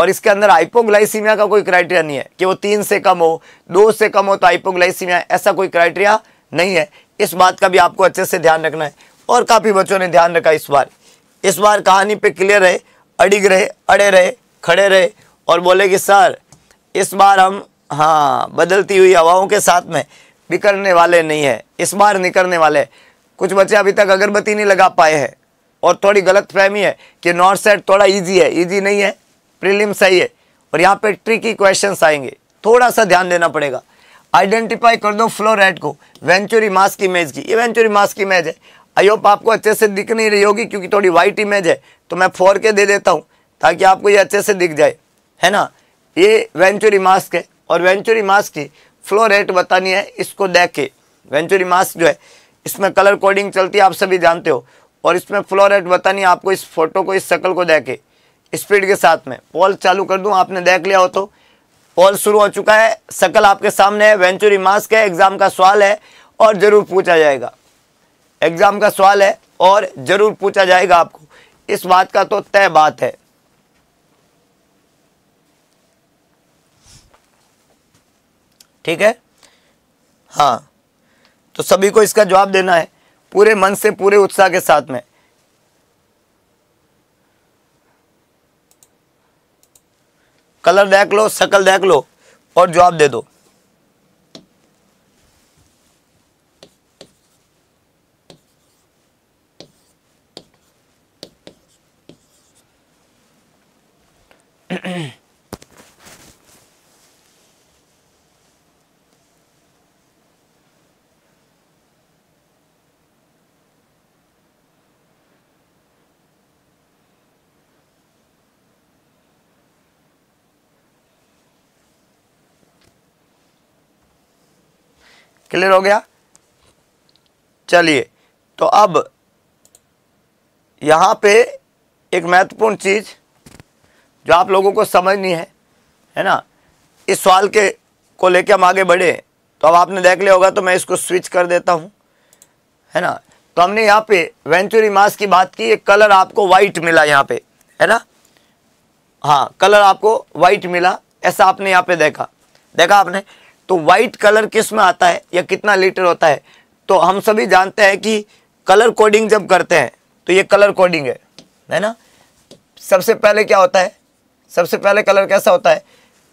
और इसके अंदर हाइपोग्लाइसीमिया का कोई क्राइटेरिया नहीं है कि वो तीन से कम हो दो से कम हो तो हाइपोग्लाइसीमिया ऐसा कोई क्राइटेरिया नहीं है इस बात का भी आपको अच्छे से ध्यान रखना है और काफ़ी बच्चों ने ध्यान रखा इस बार इस बार कहानी पे क्लियर रहे अड़िग रहे अड़े रहे खड़े रहे और बोले कि सर इस बार हम हाँ बदलती हुई हवाओं के साथ में बिखरने वाले नहीं है इस बार निकलने वाले कुछ बच्चे अभी तक अगरबत्ती नहीं लगा पाए हैं और थोड़ी गलत फहमी है कि नॉर्थ साइड थोड़ा इजी है इजी नहीं है प्रीलिम सही है और यहाँ पे ट्रिकी क्वेश्चंस आएंगे थोड़ा सा ध्यान देना पड़ेगा आइडेंटिफाई कर दो फ्लोरेट को वेंचुरी मास की इमेज की ये वेंचुरी मास की इमेज है आई होप आपको अच्छे से दिख नहीं रही होगी क्योंकि थोड़ी वाइट इमेज है तो मैं फोर के दे देता हूँ ताकि आपको ये अच्छे से दिख जाए है ना ये वेंचुरी मास्क है और वेंचुरी मास्क की फ्लो रेट बतानी है इसको देख के वेंचुरी मास्क जो है इसमें कलर कोडिंग चलती है आप सभी जानते हो और इसमें फ्लो रेट बतानी है आपको इस फोटो को इस शक्ल को देख के स्पीड के साथ में पॉल चालू कर दूँ आपने देख लिया हो तो पॉल शुरू हो चुका है शक्ल आपके सामने है वेंचुरी मास्क है एग्ज़ाम का सवाल है और ज़रूर पूछा जाएगा एग्ज़ाम का सवाल है और ज़रूर पूछा जाएगा आपको इस बात का तो तय बात है ठीक है हाँ तो सभी को इसका जवाब देना है पूरे मन से पूरे उत्साह के साथ में कलर देख लो शकल देख लो और जवाब दे दो क्लियर हो गया चलिए तो अब यहां पे एक महत्वपूर्ण चीज़ जो आप लोगों को समझ नहीं है है ना इस सवाल के को लेके हम आगे बढ़े तो अब आपने देख लिया होगा तो मैं इसको स्विच कर देता हूँ है ना तो हमने यहाँ पे वेंचुरी मास की बात की ये कलर आपको वाइट मिला यहाँ पे है ना हाँ कलर आपको वाइट मिला ऐसा आपने यहाँ पे देखा देखा आपने तो वाइट कलर किस में आता है या कितना लीटर होता है तो हम सभी जानते हैं कि कलर कोडिंग जब करते हैं तो ये कलर कोडिंग है है ना सबसे पहले क्या होता है सबसे पहले कलर कैसा होता है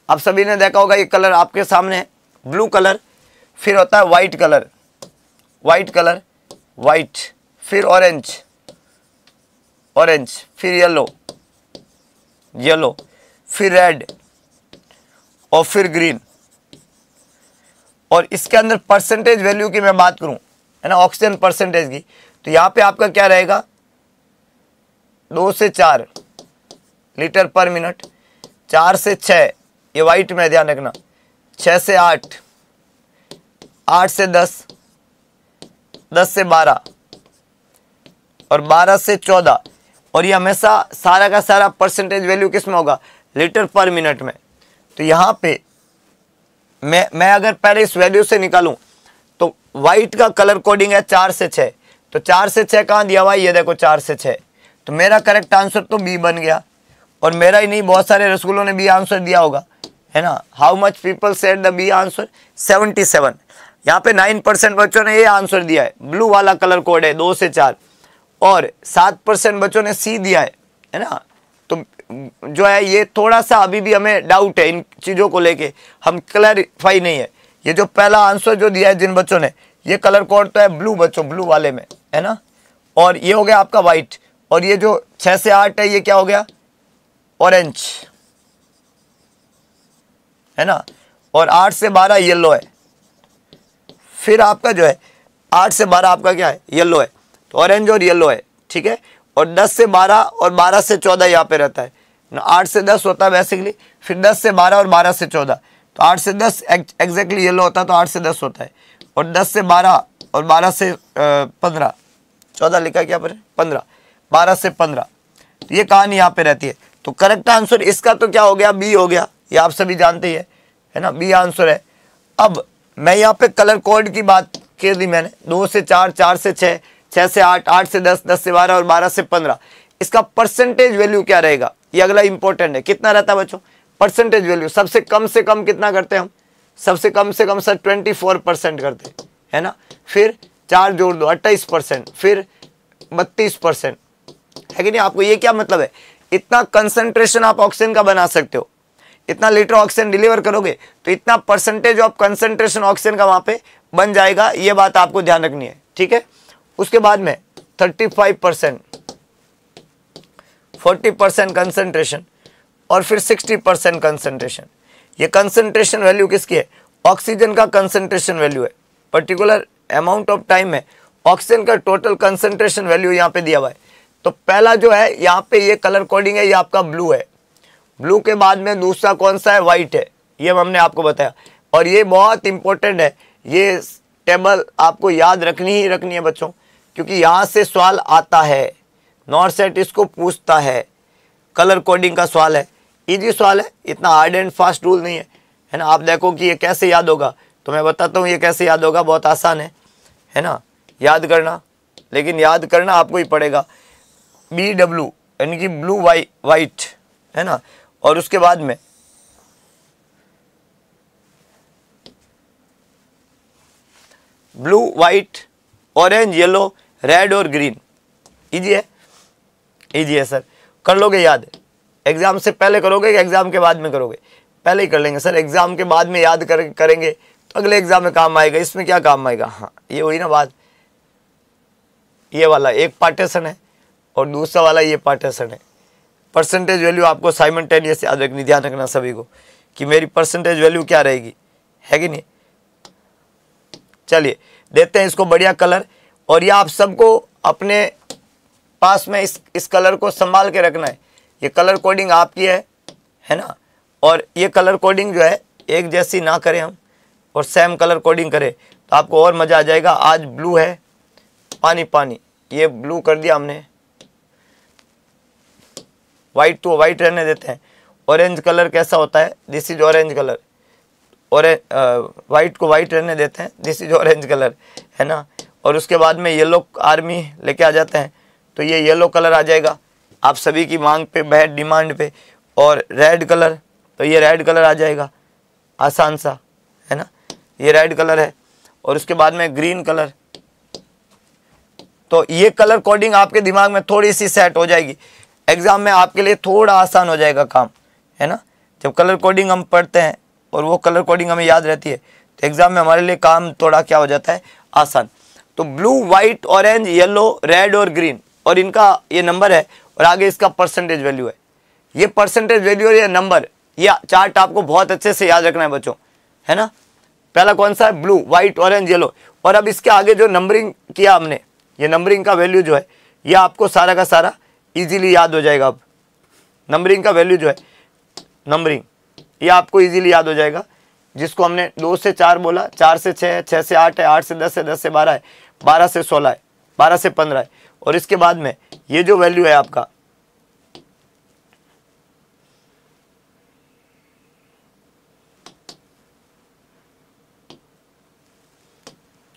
आप सभी ने देखा होगा ये कलर आपके सामने है ब्लू कलर फिर होता है white colour white colour white फिर ऑरेंज ऑरेंज फिर येलो येलो फिर रेड और फिर ग्रीन और इसके अंदर परसेंटेज वैल्यू की मैं बात करूं है ना ऑक्सीजन परसेंटेज की तो यहाँ पे आपका क्या रहेगा दो से चार लीटर पर मिनट चार से छः ये वाइट में ध्यान रखना छः से आठ आठ से दस दस से बारह और बारह से चौदह और ये हमेशा सारा का सारा परसेंटेज वैल्यू किस में होगा लीटर पर मिनट में तो यहाँ पे मैं मैं अगर पहले इस वैल्यू से निकालूं तो वाइट का कलर कोडिंग है चार से छः तो चार से छः कहाँ दिया हुआ ये देखो चार से छः तो मेरा करेक्ट आंसर तो बी बन गया और मेरा ही नहीं बहुत सारे रसगुल्लों ने बी आंसर दिया होगा है ना how much people set the B answer seventy seven यहाँ पे नाइन परसेंट बच्चों ने ये आंसर दिया है ब्लू वाला कलर कोड है दो से चार और सात परसेंट बच्चों ने सी दिया है है ना तो जो है ये थोड़ा सा अभी भी हमें डाउट है इन चीज़ों को लेके हम क्लैरिफाई नहीं है ये जो पहला आंसर जो दिया है जिन बच्चों ने ये कलर कोड तो है ब्लू बच्चों ब्लू वाले में है ना और ये हो गया आपका वाइट और ये जो छः से आठ है ये क्या हो गया ऑरेंज है ना और आठ से बारह येलो है फिर आपका जो है आठ से बारह आपका क्या है येलो है तो ऑरेंज और येलो है ठीक है और दस से बारह और बारह से चौदह यहाँ पे रहता है आठ से दस होता है बेसिकली फिर दस से बारह और बारह से चौदह तो आठ से दस एग्जैक्टली येलो होता है तो आठ से दस होता है और दस से बारह और बारह से पंद्रह चौदह लिखा क्या पर पंद्रह बारह से पंद्रह तो ये कहानी यहाँ पे रहती है तो करेक्ट आंसर इसका तो क्या हो गया बी हो गया ये आप सभी जानते ही है है ना बी आंसर है अब मैं यहाँ पे कलर कोड की बात कर दी मैंने दो से चार चार से छः छः से आठ आठ से दस दस से बारह और बारह से पंद्रह इसका परसेंटेज वैल्यू क्या रहेगा ये अगला इंपॉर्टेंट है कितना रहता है बच्चों परसेंटेज वैल्यू सबसे कम से कम कितना करते हैं हम सबसे कम से कम सर ट्वेंटी फोर परसेंट करते हैं है ना फिर चार जोड़ दो अट्ठाईस परसेंट फिर बत्तीस परसेंट है कि नहीं आपको ये क्या मतलब है इतना कंसंट्रेशन आप ऑक्सीजन का बना सकते हो इतना लीटर ऑक्सीजन डिलीवर करोगे तो इतना परसेंटेज ऑफ कंसंट्रेशन ऑक्सीजन का वहां पे बन जाएगा यह बात आपको ध्यान रखनी है ठीक है उसके बाद में thirty five percent forty percent concentration और फिर सिक्सटी परसेंट कंसेंट्रेशन ये कंसेंट्रेशन वैल्यू किसकी है ऑक्सीजन का कंसनट्रेशन वैल्यू है पर्टिकुलर अमाउंट ऑफ टाइम में ऑक्सीजन का टोटल कंसेंट्रेशन वैल्यू यहाँ पे दिया हुआ है तो पहला जो है यहाँ पे ये कलर कोडिंग है ये आपका ब्लू है ब्लू के बाद में दूसरा कौन सा है वाइट है ये हमने आपको बताया और ये बहुत इंपॉर्टेंट है ये टेबल आपको याद रखनी ही रखनी है बच्चों क्योंकि यहाँ से सवाल आता है नॉर्थ सेट इसको पूछता है कलर कोडिंग का सवाल है ईजी सवाल है इतना हार्ड एंड फास्ट रूल नहीं है है ना आप देखो कि ये कैसे याद होगा तो मैं बताता हूँ ये कैसे याद होगा बहुत आसान है है ना याद करना लेकिन याद करना आपको ही पड़ेगा बी डब्ल्यू यानी कि ब्लू वाइट वाइट है ना और उसके बाद में blue white orange yellow red और ग्रीन इजी है इजी है सर कर लोगे याद एग्ज़ाम से पहले करोगे या एग्ज़ाम के बाद में करोगे पहले ही कर लेंगे सर एग्ज़ाम के बाद में याद कर करेंगे तो अगले एग्ज़ाम में काम आएगा इसमें क्या काम आएगा हाँ ये वही ना बात ये वाला एक पार्टेशन है और दूसरा वाला ये पार्टेशन है परसेंटेज वैल्यू आपको साइमल्टेनियस याद रखनी ध्यान रखना सभी को कि मेरी परसेंटेज वैल्यू क्या रहेगी है कि नहीं चलिए देते हैं इसको बढ़िया कलर और ये आप सबको अपने पास में इस इस कलर को संभाल के रखना है ये कलर कोडिंग आपकी है है ना और ये कलर कोडिंग जो है एक जैसी ना करें हम और सेम कलर कोडिंग करें तो आपको और मज़ा आ जाएगा आज ब्लू है पानी पानी ये ब्लू कर दिया हमने वाइट तो वाइट रहने देते हैं ऑरेंज कलर कैसा होता है दिस इज ऑरेंज कलर और वाइट को वाइट रहने देते हैं दिस इज ऑरेंज कलर है ना और उसके बाद में येलो आर्मी लेके आ जाते हैं तो ये येलो कलर आ जाएगा आप सभी की मांग पे बैड डिमांड पे और रेड कलर तो ये रेड कलर आ जाएगा आसान सा है ना ये रेड कलर है और उसके बाद में ग्रीन कलर तो ये कलर कोडिंग आपके दिमाग में थोड़ी सी सेट हो जाएगी एग्ज़ाम में आपके लिए थोड़ा आसान हो जाएगा काम है ना जब कलर कोडिंग हम पढ़ते हैं और वो कलर कोडिंग हमें याद रहती है तो एग्ज़ाम में हमारे लिए काम थोड़ा क्या हो जाता है आसान तो blue white orange yellow red और ग्रीन और इनका ये नंबर है और आगे इसका परसेंटेज वैल्यू है ये परसेंटेज वैल्यू और ये नंबर ये चार्ट आपको बहुत अच्छे से याद रखना है बच्चों है ना पहला कौन सा है ब्लू वाइट ऑरेंज येलो और अब इसके आगे जो नंबरिंग किया हमने ये नंबरिंग का वैल्यू जो है यह आपको सारा का सारा इजीली याद हो जाएगा अब नंबरिंग का वैल्यू जो है नंबरिंग ये आपको इजीली याद हो जाएगा जिसको हमने दो से चार बोला चार से छः है छः से आठ है आठ से दस है दस से बारह है बारह से सोलह है बारह से पंद्रह है और इसके बाद में ये जो वैल्यू है आपका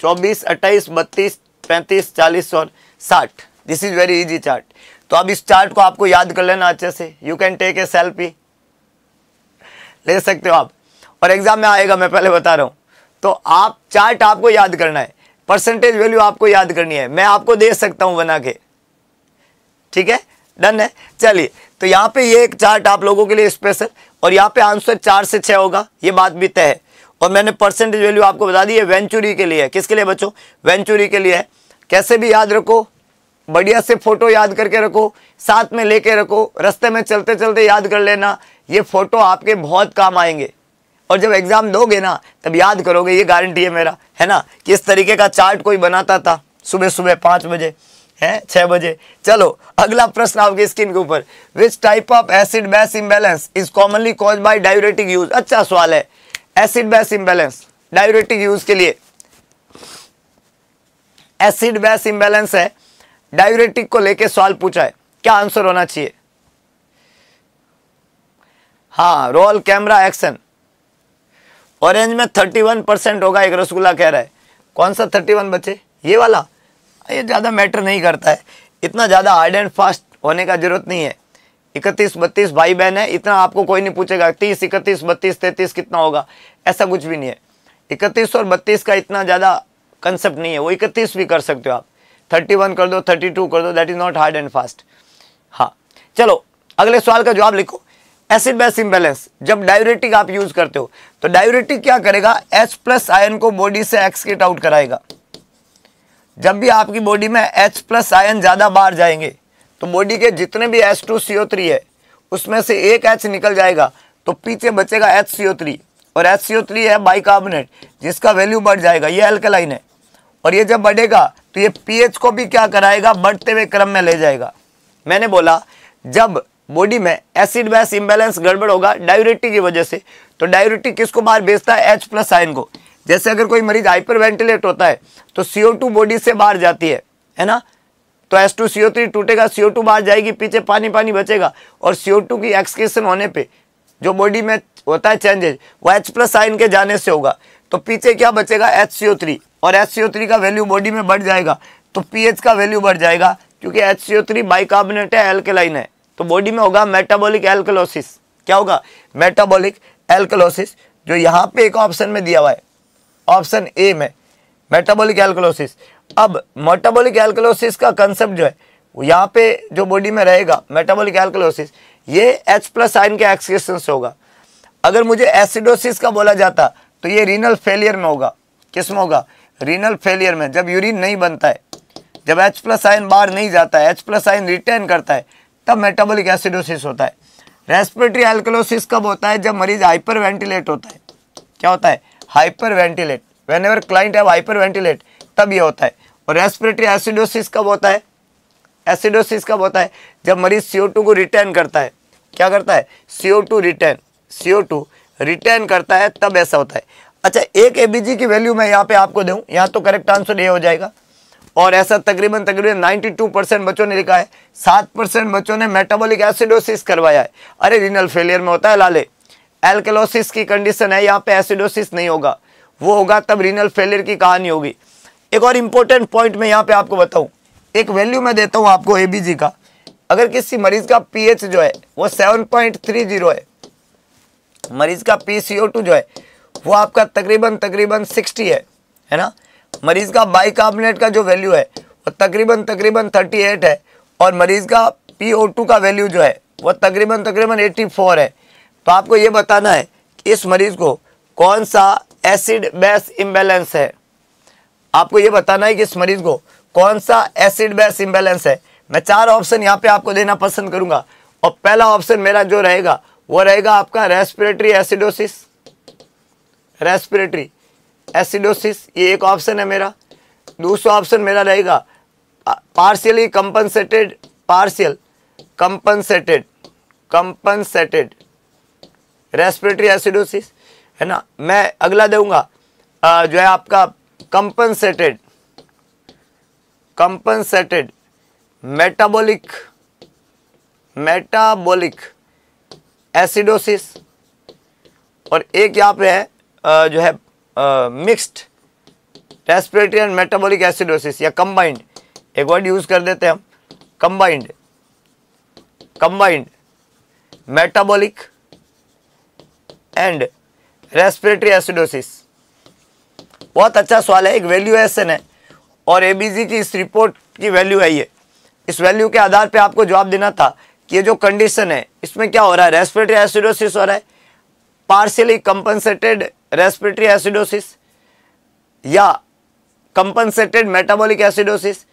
चौबीस अट्ठाईस बत्तीस पैंतीस चालीस और साठ this is very easy chart तो अब इस चार्ट को आपको याद कर लेना अच्छे से you can take a selfie ले सकते हो आप और एग्ज़ाम में आएगा मैं पहले बता रहा हूँ तो आप चार्ट आपको याद करना है परसेंटेज वैल्यू आपको याद करनी है मैं आपको दे सकता हूँ बना के ठीक है डन है चलिए तो यहाँ पे ये एक चार्ट आप लोगों के लिए स्पेशल और यहाँ पे आंसर चार से छः होगा ये बात भी तय है और मैंने परसेंटेज वैल्यू आपको बता दी है वेंचुरी के लिए किसके लिए बच्चों वेंचुरी के लिए कैसे भी याद रखो बढ़िया से फ़ोटो याद करके रखो साथ में लेके रखो रास्ते में चलते चलते याद कर लेना ये फ़ोटो आपके बहुत काम आएंगे और जब एग्ज़ाम दोगे ना तब याद करोगे ये गारंटी है मेरा है ना कि इस तरीके का चार्ट कोई बनाता था सुबह सुबह पाँच बजे है छः बजे चलो अगला प्रश्न आपकी स्किन के ऊपर which type of acid base imbalance is commonly cause by diuretic use अच्छा सवाल है acid base imbalance diuretic use के लिए एसिड बेस इम्बेलेंस है डायूरेटिक को लेके सवाल पूछा है क्या आंसर होना चाहिए हाँ रोल कैमरा एक्शन ऑरेंज में थर्टी वन परसेंट होगा एक रसगुल्ला कह रहा है कौन सा थर्टी वन बचे ये वाला ये ज़्यादा मैटर नहीं करता है इतना ज़्यादा हार्ड एंड फास्ट होने का ज़रूरत नहीं है इकतीस बत्तीस भाई बहन है इतना आपको कोई नहीं पूछेगा तीस इकतीस बत्तीस तैतीस कितना होगा ऐसा कुछ भी नहीं है इकतीस और बत्तीस का इतना ज़्यादा कंसेप्ट नहीं है वो इकतीस भी कर सकते हो आप थर्टी वन कर दो थर्टी टू कर दो that is not hard and fast हाँ चलो अगले सवाल का जवाब लिखो एसिड बेस इम्बेलेंस जब डायरेटिक आप यूज करते हो तो डायरेटिक क्या करेगा एच प्लस आयन को बॉडी से एक्सकेट आउट कराएगा जब भी आपकी बॉडी में एच प्लस आयन ज़्यादा बाहर जाएंगे तो बॉडी के जितने भी H two C O three है उसमें से एक एच निकल जाएगा तो पीछे बचेगा एच सी ओ थ्री और एच सी ओ थ्री है बाइकार्बोनेट जिसका वैल्यू बढ़ जाएगा ये एल्कलाइन है और ये जब बढ़ेगा तो ये पीएच को भी क्या कराएगा बढ़ते हुए क्रम में ले जाएगा मैंने बोला जब बॉडी में एसिड बेस इम्बेलेंस गड़बड़ होगा डायबिटी की वजह से तो डायबिटी किसको बाहर भेजता है एच प्लस आयन को जैसे अगर कोई मरीज हाइपर वेंटिलेट होता है तो सीओ टू बॉडी से बाहर जाती है है ना तो एस टू सीओ थ्री टूटेगा सीओ टू बाहर जाएगी पीछे पानी पानी बचेगा और सीओ टू की एक्सक्रेशन होने पर जो बॉडी में होता है चेंजेज वो एच प्लस आइन के जाने से होगा तो पीछे क्या बचेगा एच सी ओ थ्री और एच का वैल्यू बॉडी में बढ़ जाएगा तो पी का वैल्यू बढ़ जाएगा क्योंकि H C O three bicarbonate है एल्केलाइन है तो बॉडी में होगा मेटाबॉलिक एल्कोलोसिस क्या होगा मेटाबॉलिक एल्कोलोसिस जो यहाँ पे एक ऑप्शन में दिया हुआ है ऑप्शन ए में मेटाबॉलिक एल्कोलोसिस अब मेटाबॉलिक एल्कोलोसिस का कंसेप्ट जो है वो यहाँ पे जो बॉडी में रहेगा मेटाबॉलिक एल्कोलोसिस ये एच प्लस आइन के एक्सक्रेशन से होगा अगर मुझे एसिडोसिस का बोला जाता तो ये रीनल फेलियर में होगा किस में होगा रीनल फेलियर में जब यूरिन नहीं बनता है जब एच प्लस आयन बाहर नहीं जाता है एच प्लस आयन रिटर्न करता है तब मेटाबॉलिक एसिडोसिस होता है रेस्पिरेटरी एल्कोलोसिस कब होता है जब मरीज हाइपर वेंटिलेट होता है क्या होता है hyper ventilate whenever client है हाइपर वेंटिलेट तब ये होता है और रेस्पिरेटरी एसिडोसिस कब होता है एसिडोसिस कब होता है जब मरीज सी को रिटर्न करता है क्या करता है C O two return C O two return करता है तब ऐसा होता है अच्छा एक एबीजी की वैल्यू मैं यहाँ पे आपको दूँ यहाँ तो करेक्ट आंसर ये हो जाएगा और ऐसा तकरीबन तकरीबन 92 परसेंट बच्चों ने लिखा है 7 परसेंट बच्चों ने मेटाबॉलिक एसिडोसिस करवाया है अरे रिनल फेलियर में होता है लाले एल्केलोसिस की कंडीशन है यहाँ पे एसिडोसिस नहीं होगा वो होगा तब रिनल फेलियर की कहानी होगी एक और इम्पोर्टेंट पॉइंट मैं यहाँ पर आपको बताऊँ एक वैल्यू मैं देता हूँ आपको ए का अगर किसी मरीज का पी जो है वो सेवन है मरीज का पी जो है वो आपका तकरीबन तकरीबन सिक्सटी है है ना मरीज़ का बाई का जो वैल्यू है वो तकरीबन तकरीबन थर्टी एट है और मरीज़ का पी ओ टू का वैल्यू जो है वो तकरीबन तकरीबन एट्टी फोर है तो आपको ये बताना है कि इस मरीज़ को कौन सा एसिड बेस इम्बेलेंस है आपको ये बताना है कि इस मरीज़ को कौन सा एसिड बेस इम्बेलेंस है मैं चार ऑप्शन यहाँ पे आपको देना पसंद करूँगा और पहला ऑप्शन मेरा जो रहेगा वो रहेगा आपका रेस्पिरेटरी एसिडोसिस रेस्पिरेटरी एसिडोसिस ये एक ऑप्शन है मेरा दूसरा ऑप्शन मेरा रहेगा partially compensated partial compensated compensated respiratory acidosis है ना मैं अगला दूंगा जो है आपका compensated compensated metabolic metabolic acidosis और एक यहाँ पे है जो है mixed respiratory and metabolic acidosis या कंबाइंड एक वर्ड यूज़ कर देते हैं हम combined combined metabolic and respiratory acidosis बहुत अच्छा सवाल है एक वैल्यूएशन है और एबीजी की इस रिपोर्ट की वैल्यू है ये इस वैल्यू के आधार पे आपको जवाब देना था कि ये जो कंडीशन है इसमें क्या हो रहा है रेस्पिरेटरी एसिडोसिस हो रहा है पार्शियली कंपनसेटेड रेस्पिरेटरी एसिडोसिस या कंपनसेटेड मेटाबॉलिक एसिडोसिस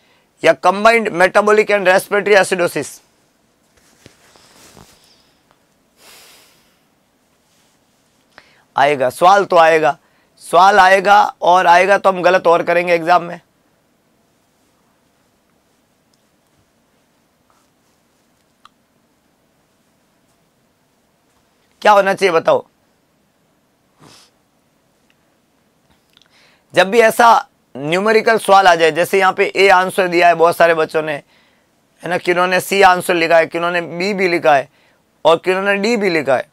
या combined metabolic and respiratory acidosis आएगा सवाल तो आएगा सवाल आएगा और आएगा तो हम गलत और करेंगे एग्जाम में क्या होना चाहिए बताओ जब भी ऐसा न्यूमेरिकल सवाल आ जाए जैसे यहाँ पे ए आंसर दिया है बहुत सारे बच्चों ने है ना किन्होंने सी आंसर लिखा है किन्होंने बी भी लिखा है और किन्होंने डी भी लिखा है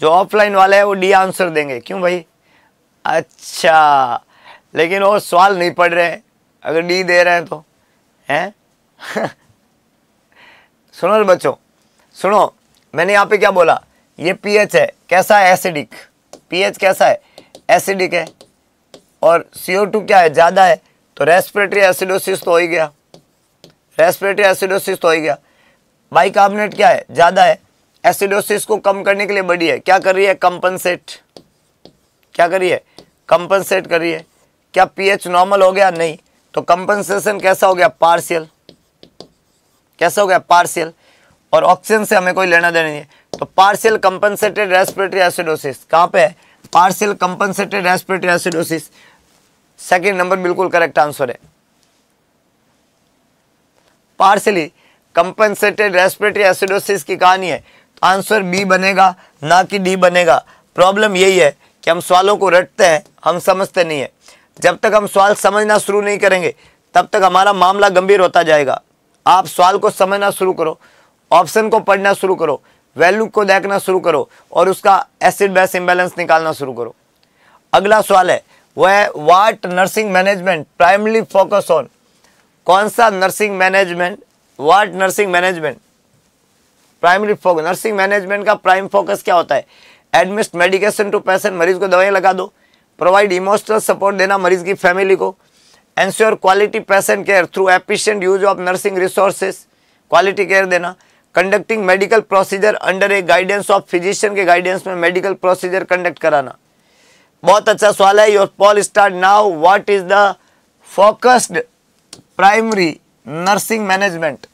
जो ऑफलाइन वाला है वो डी आंसर देंगे क्यों भाई अच्छा लेकिन वो सवाल नहीं पढ़ रहे अगर डी दे रहे हैं तो हैं <laughs> सुनो बच्चों सुनो मैंने यहाँ पे क्या बोला ये पीएच है कैसा है एसिडिक पीएच कैसा है एसिडिक है और सीओ टू क्या है ज़्यादा है तो रेस्पिरेटरी एसिडोसिस तो हो ही गया रेस्पिरेटरी एसिडोसिस तो हो ही गया बाइकार्बोनेट क्या है ज़्यादा है एसिडोसिस को कम करने के लिए बड़ी है क्या कर रही है कंपनसेट क्या रही है कंपनसेट रही है क्या पीएच नॉर्मल हो गया नहीं तो कंपनसेशन कैसा हो गया पार्शियल कैसा हो गया पार्शियल और ऑक्सीजन से हमें कोई लेना देना नहीं है तो पार्शियल कंपनसेटेड रेस्पिरेटरी एसिडोसिस कहां पे है partial compensated respiratory acidosis second number बिल्कुल करेक्ट आंसर है पार्शली कंपनसेटेड रेस्पिरेटरी एसिडोसिस की कहानी है तो आंसर बी बनेगा ना कि डी बनेगा प्रॉब्लम यही है कि हम सवालों को रटते हैं हम समझते नहीं है जब तक हम सवाल समझना शुरू नहीं करेंगे तब तक हमारा मामला गंभीर होता जाएगा आप सवाल को समझना शुरू करो ऑप्शन को पढ़ना शुरू करो वैल्यू को देखना शुरू करो और उसका एसिड बेस इम्बेलेंस निकालना शुरू करो अगला सवाल है वह है what nursing management primarily focus on कौन सा nursing management what nursing management primary focus nursing management का प्राइम फोकस क्या होता है एडमिस्ट मेडिकेशन टू पेशेंट मरीज को दवाई लगा दो प्रोवाइड इमोशनल सपोर्ट देना मरीज की फैमिली को ensure quality patient care through efficient use of nursing resources quality care देना conducting medical procedure under a guidance of physician के गाइडेंस में मेडिकल प्रोसीजर कंडक्ट कराना बहुत अच्छा सवाल है your poll start now what is the focused primary nursing management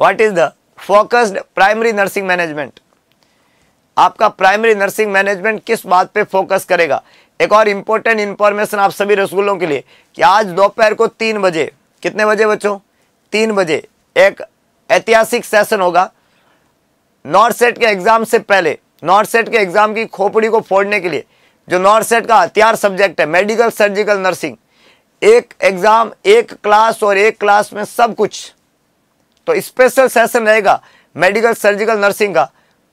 what is the focused primary nursing management आपका प्राइमरी नर्सिंग मैनेजमेंट किस बात पे फोकस करेगा एक और इंपॉर्टेंट इंफॉर्मेशन आप सभी रसगुल्लों के लिए कि आज दोपहर को तीन बजे कितने बजे बच्चों तीन बजे एक ऐतिहासिक सेशन होगा नॉर्थ सेट के एग्ज़ाम से पहले नॉर्थ सेट के एग्ज़ाम की खोपड़ी को फोड़ने के लिए जो नॉर्थ सेट का हथियार सब्जेक्ट है मेडिकल सर्जिकल नर्सिंग एक एग्ज़ाम एक क्लास और एक क्लास में सब कुछ तो स्पेशल सेशन रहेगा मेडिकल सर्जिकल नर्सिंग का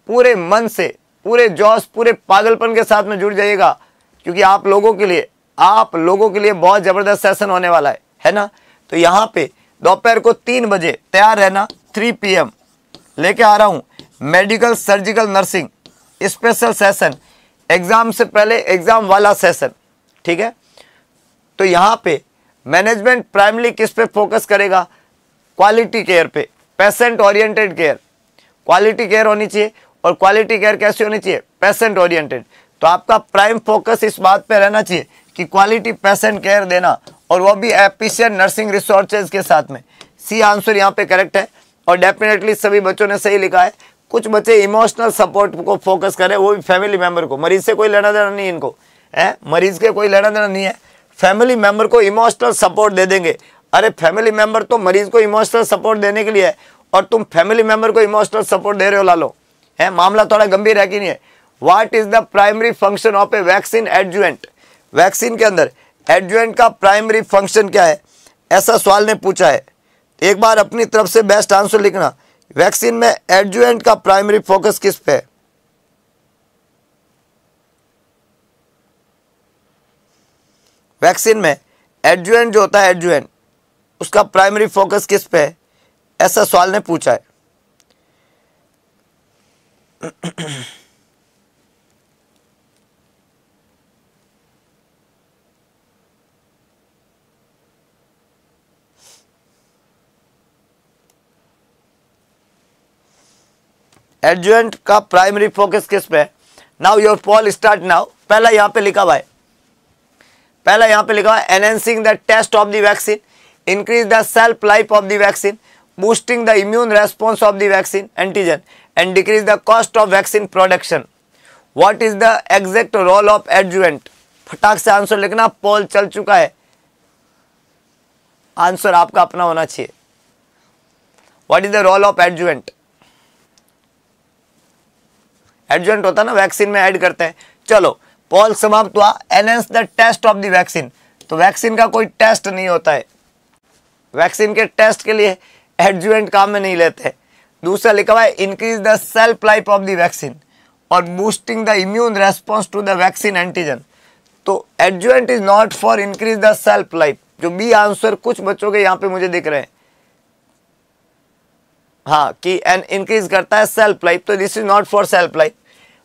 पूरे मन से पूरे जोश पूरे पागलपन के साथ में जुड़ जाइएगा क्योंकि आप लोगों के लिए आप लोगों के लिए बहुत ज़बरदस्त सेशन होने वाला है है ना तो यहाँ पे दोपहर को तीन बजे तैयार रहना थ्री पी एम लेके आ रहा हूँ medical surgical nursing special session exam से पहले एग्ज़ाम वाला सेशन ठीक है तो यहाँ पे मैनेजमेंट प्राइमरी किस पे फोकस करेगा क्वालिटी केयर पे patient oriented care quality care होनी चाहिए और क्वालिटी केयर कैसी होनी चाहिए पेशेंट ओरिएंटेड तो आपका प्राइम फोकस इस बात पे रहना चाहिए कि क्वालिटी पेशेंट केयर देना और वो भी एपिशियन नर्सिंग रिसोर्सेज के साथ में सी आंसर यहाँ पे करेक्ट है और डेफिनेटली सभी बच्चों ने सही लिखा है कुछ बच्चे इमोशनल सपोर्ट को फोकस करें वो भी फैमिली मेम्बर को मरीज से कोई लेना देना नहीं इनको है मरीज के कोई लेना देना नहीं है फैमिली मेम्बर को इमोशनल सपोर्ट दे देंगे अरे फैमिली मेम्बर तो मरीज को इमोशनल सपोर्ट देने के लिए है और तुम फैमिली मेम्बर को इमोशनल सपोर्ट दे रहे हो लालो है मामला थोड़ा गंभीर है कि नहीं है what is the primary function of a vaccine adjuvant vaccine के अंदर एडजुएंट का प्राइमरी फंक्शन क्या है ऐसा सवाल ने पूछा है एक बार अपनी तरफ से बेस्ट आंसर लिखना वैक्सीन में एडजुएंट का प्राइमरी फोकस किस पे है वैक्सीन में एडजुएंट जो होता है एडजुएंट उसका प्राइमरी फोकस किस पे है ऐसा सवाल ने पूछा है एडजुएंट का प्राइमरी फोकस किस पे है now your poll start now पहला यहां पे लिखा हुआ है पहला यहां पे लिखा हुआ है enhancing the taste of the vaccine increase the shelf life of the vaccine boosting the immune response of the vaccine antigen and decrease the cost of vaccine production what is the exact role of adjuvant फटाक से आंसर लिखना पॉल चल चुका है आंसर आपका अपना होना चाहिए what is the role of adjuvant adjuvant होता है ना वैक्सीन में ऐड करते हैं चलो पॉल समाप्त हुआ enhance the taste of the vaccine तो वैक्सीन का कोई टेस्ट नहीं होता है वैक्सीन के टेस्ट के लिए एडजुएंट काम में नहीं लेते दूसरा लिखा हुआ है increase the shelf life of the vaccine और boosting the immune response to the vaccine antigen तो adjuvant is not for increase the shelf life जो बी आंसर कुछ बच्चों के यहाँ पे मुझे दिख रहे हैं हाँ कि एन इंक्रीज करता है सेल्फ लाइफ तो this is not for shelf life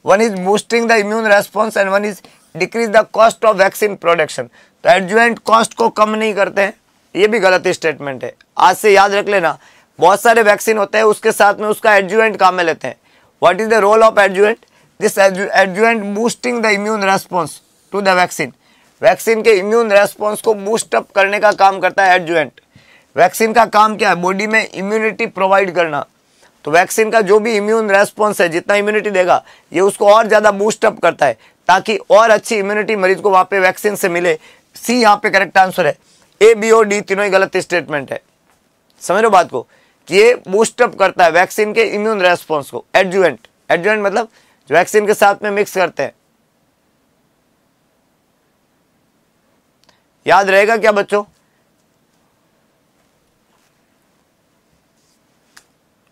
one is boosting the immune response and one is decrease the cost of vaccine production तो एडजुएंट कॉस्ट को कम नहीं करते हैं ये भी गलत स्टेटमेंट है आज से याद रख लेना बहुत सारे वैक्सीन होते हैं उसके साथ में उसका एडजुएंट काम में लेते हैं what is the role of adjuvant this adjuvant boosting the immune response to the vaccine vaccine के इम्यून रेस्पॉन्स को बूस्टअप करने का काम करता है एडजुएंट वैक्सीन का काम क्या है बॉडी में इम्यूनिटी प्रोवाइड करना तो वैक्सीन का जो भी इम्यून रेस्पॉन्स है जितना इम्यूनिटी देगा ये उसको और ज़्यादा बूस्टअप करता है ताकि और अच्छी इम्यूनिटी मरीज को वहाँ पे वैक्सीन से मिले सी यहाँ पे करेक्ट आंसर है ए बी ओ डी तीनों ही गलत स्टेटमेंट है समझ लो बात को कि ये बूस्टअप करता है वैक्सीन के इम्यून रेस्पॉन्स को एडजुएंट एडजुएंट मतलब वैक्सीन के साथ में मिक्स करते हैं याद रहेगा क्या बच्चों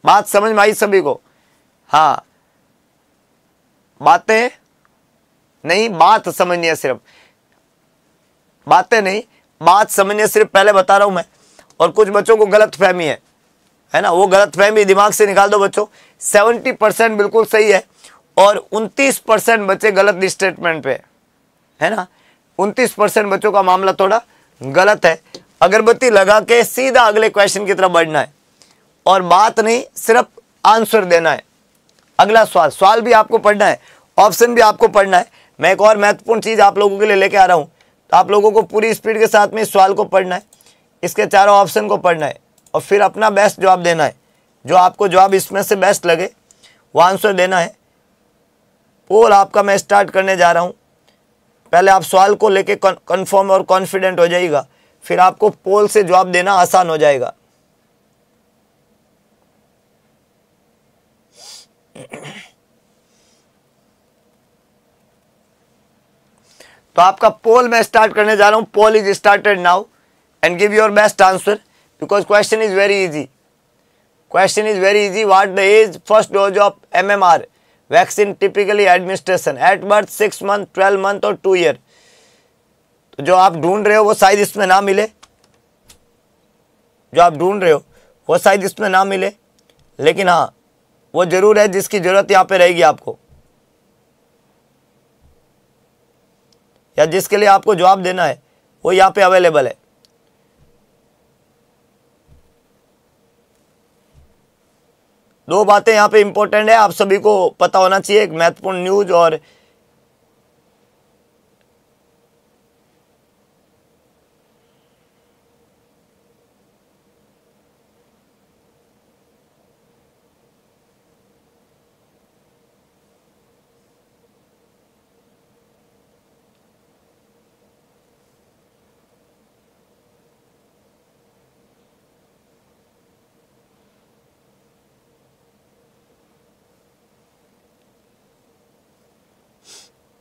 बात समझ में आई सभी को हाँ बातें नहीं बात समझनी है सिर्फ बातें नहीं बात समझनी है सिर्फ पहले बता रहा हूं मैं और कुछ बच्चों को गलत फहमी है है ना वो गलत फहमी दिमाग से निकाल दो बच्चों सेवेंटी परसेंट बिल्कुल सही है और उनतीस परसेंट बच्चे गलत स्टेटमेंट पे है ना उनतीस परसेंट बच्चों का मामला थोड़ा गलत है अगरबत्ती लगा के सीधा अगले क्वेश्चन की तरफ बढ़ना है और बात नहीं सिर्फ आंसर देना है अगला सवाल सवाल भी आपको पढ़ना है ऑप्शन भी आपको पढ़ना है मैं एक और महत्वपूर्ण चीज़ आप लोगों के लिए लेके आ रहा हूँ तो आप लोगों को पूरी स्पीड के साथ में इस सवाल को पढ़ना है इसके चारों ऑप्शन को पढ़ना है और फिर अपना बेस्ट जवाब देना है जो आपको जवाब इसमें से बेस्ट लगे वो आंसर देना है पोल आपका मैं स्टार्ट करने जा रहा हूँ पहले आप सवाल को लेके कन्फर्म और कॉन्फिडेंट हो जाएगा फिर आपको पोल से जवाब देना आसान हो जाएगा तो आपका पोल मैं स्टार्ट करने जा रहा हूं poll is started now and give your best answer because question is very easy question is very easy what the age first dose of MMR vaccine typically administration at birth six month twelve month और टू ईयर तो जो आप ढूंढ रहे हो वो शायद इसमें ना मिले जो आप ढूंढ रहे हो वो शायद इसमें ना मिले लेकिन हाँ वो ज़रूर है जिसकी ज़रूरत यहां पे रहेगी आपको या जिसके लिए आपको जवाब देना है वो यहां पे अवेलेबल है दो बातें यहां पे इंपॉर्टेंट है आप सभी को पता होना चाहिए एक महत्वपूर्ण न्यूज़ और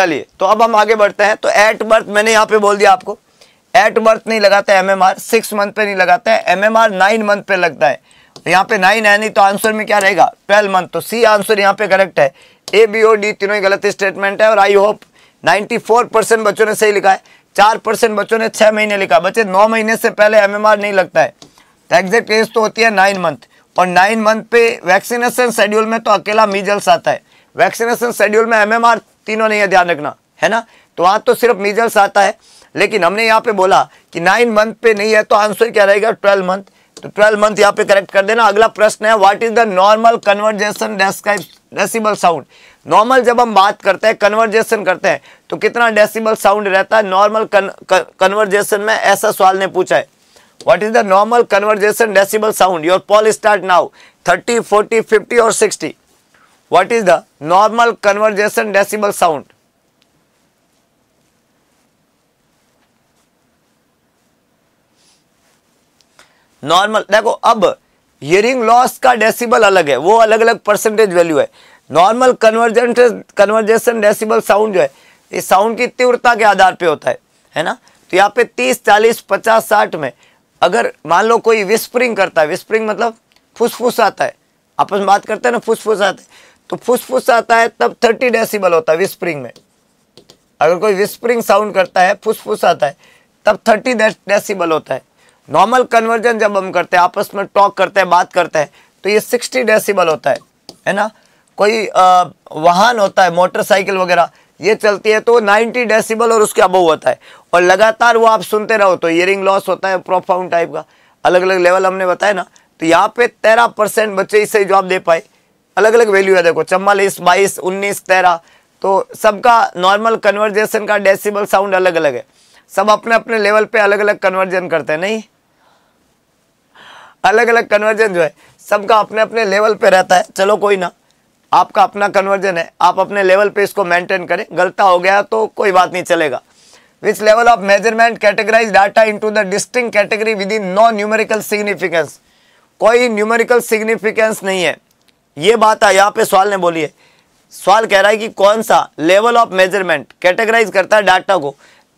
चलिए तो अब हम आगे बढ़ते हैं तो एट बर्थ मैंने यहाँ पे बोल दिया आपको एट बर्थ नहीं लगाता है M M R six month पे नहीं लगाता है M M R nine month पे लगता है यहाँ पे नाइन है नहीं तो आंसर में क्या रहेगा ट्वेल्व मंथ तो सी आंसर यहाँ पे करेक्ट है ए बी ओ डी तीनों ही गलत स्टेटमेंट है और I hope ninety four percent बच्चों ने सही लिखा है चार परसेंट बच्चों ने छः महीने लिखा बच्चे नौ महीने से पहले एम नहीं लगता है तो एग्जैक्ट एज तो होती है नाइन मंथ और नाइन मंथ पे वैक्सीनेशन शेड्यूल में तो अकेला मीजल्स आता है वैक्सीनेशन शेड्यूल में एम तीनों नहीं है ध्यान रखना है ना तो वहाँ तो सिर्फ मीजल्स आता है लेकिन हमने यहाँ पे बोला कि नाइन मंथ पे नहीं है तो आंसर क्या रहेगा ट्वेल्व मंथ तो ट्वेल्व मंथ यहाँ पे करेक्ट कर देना अगला प्रश्न है what is the normal conversation decibel sound normal जब हम बात करते हैं कन्वर्जेशन करते हैं तो कितना डेसिबल साउंड रहता है नॉर्मल कन्वर्जेशन में ऐसा सवाल ने पूछा है what is the normal conversation decibel sound your poll start now thirty forty fifty और sixty what is the normal conversation decibel sound? Normal देखो अब हियरिंग लॉस का डेसिबल अलग है वो अलग अलग परसेंटेज वैल्यू है normal convergent conversation decibel sound जो है ये साउंड की तीव्रता के आधार पे होता है है ना तो यहाँ पे 30 40 50 60 में अगर मान लो कोई विस्परिंग करता है विस्परिंग मतलब आता है आपस में बात करते हैं ना फुसफुसाते है तो फुसफुस आता है तब थर्टी डेसिबल होता है विस्प्रिंग में अगर कोई विस्प्रिंग साउंड करता है फुसफुस आता है तब थर्टी डेसिबल होता है नॉर्मल कन्वर्जन जब हम करते हैं आपस में टॉक करते हैं बात करते हैं तो ये सिक्सटी डेसिबल होता है है ना कोई आ, वाहन होता है मोटरसाइकिल वगैरह ये चलती है तो नाइन्टी डेसिबल और उसके अबोव होता है और लगातार वो आप सुनते रहो तो ईयरिंग लॉस होता है प्रोफाउंड टाइप का अलग अलग लेवल हमने बताया ना तो यहाँ पे तेरह परसेंट बच्चे इसे जवाब दे पाए अलग अलग वैल्यू है देखो चम्बालीस बाईस उन्नीस तेरह तो सबका नॉर्मल कन्वर्जेशन का डेसिबल साउंड अलग अलग है सब अपने अपने लेवल पे अलग अलग कन्वर्जन करते हैं नहीं अलग अलग कन्वर्जन जो है सबका अपने अपने लेवल पे रहता है चलो कोई ना आपका अपना कन्वर्जन है आप अपने लेवल पे इसको मेंटेन करें गलता हो गया तो कोई बात नहीं चलेगा which level of measurement categorize data into the distinct category with in non numerical significance कोई न्यूमेरिकल सिग्निफिकेंस नहीं है ये बात है यहाँ पे सवाल ने बोली है सवाल कह रहा है कि कौन सा लेवल ऑफ मेजरमेंट कैटेगराइज करता है डाटा को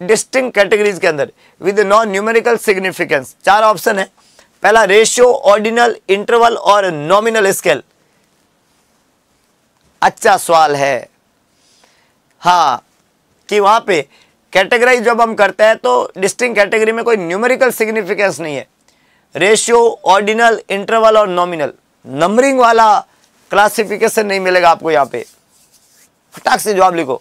डिस्टिंग कैटेगरीज के अंदर विद नॉन न्यूमेरिकल सिग्निफिकेंस चार ऑप्शन है पहला रेशियो ऑर्डिनल इंटरवल और नॉमिनल स्केल अच्छा सवाल है हाँ कि वहां पे कैटेगराइज जब हम करते हैं तो डिस्टिंग कैटेगरी में कोई न्यूमेरिकल सिग्निफिकेंस नहीं है रेशियो ऑर्डिनल इंटरवल और नॉमिनल नंबरिंग वाला क्लासिफिकेशन नहीं मिलेगा आपको यहां पे फटाक से जवाब लिखो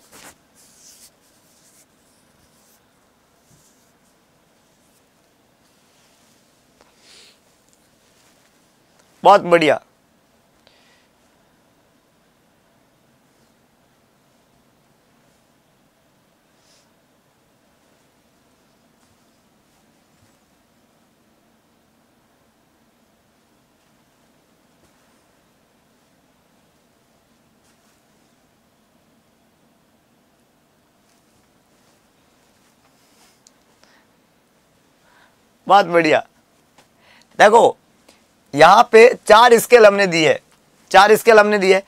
बहुत बढ़िया बहुत बढ़िया देखो यहाँ पे चार स्केल हमने दी है चार स्केल हमने दी है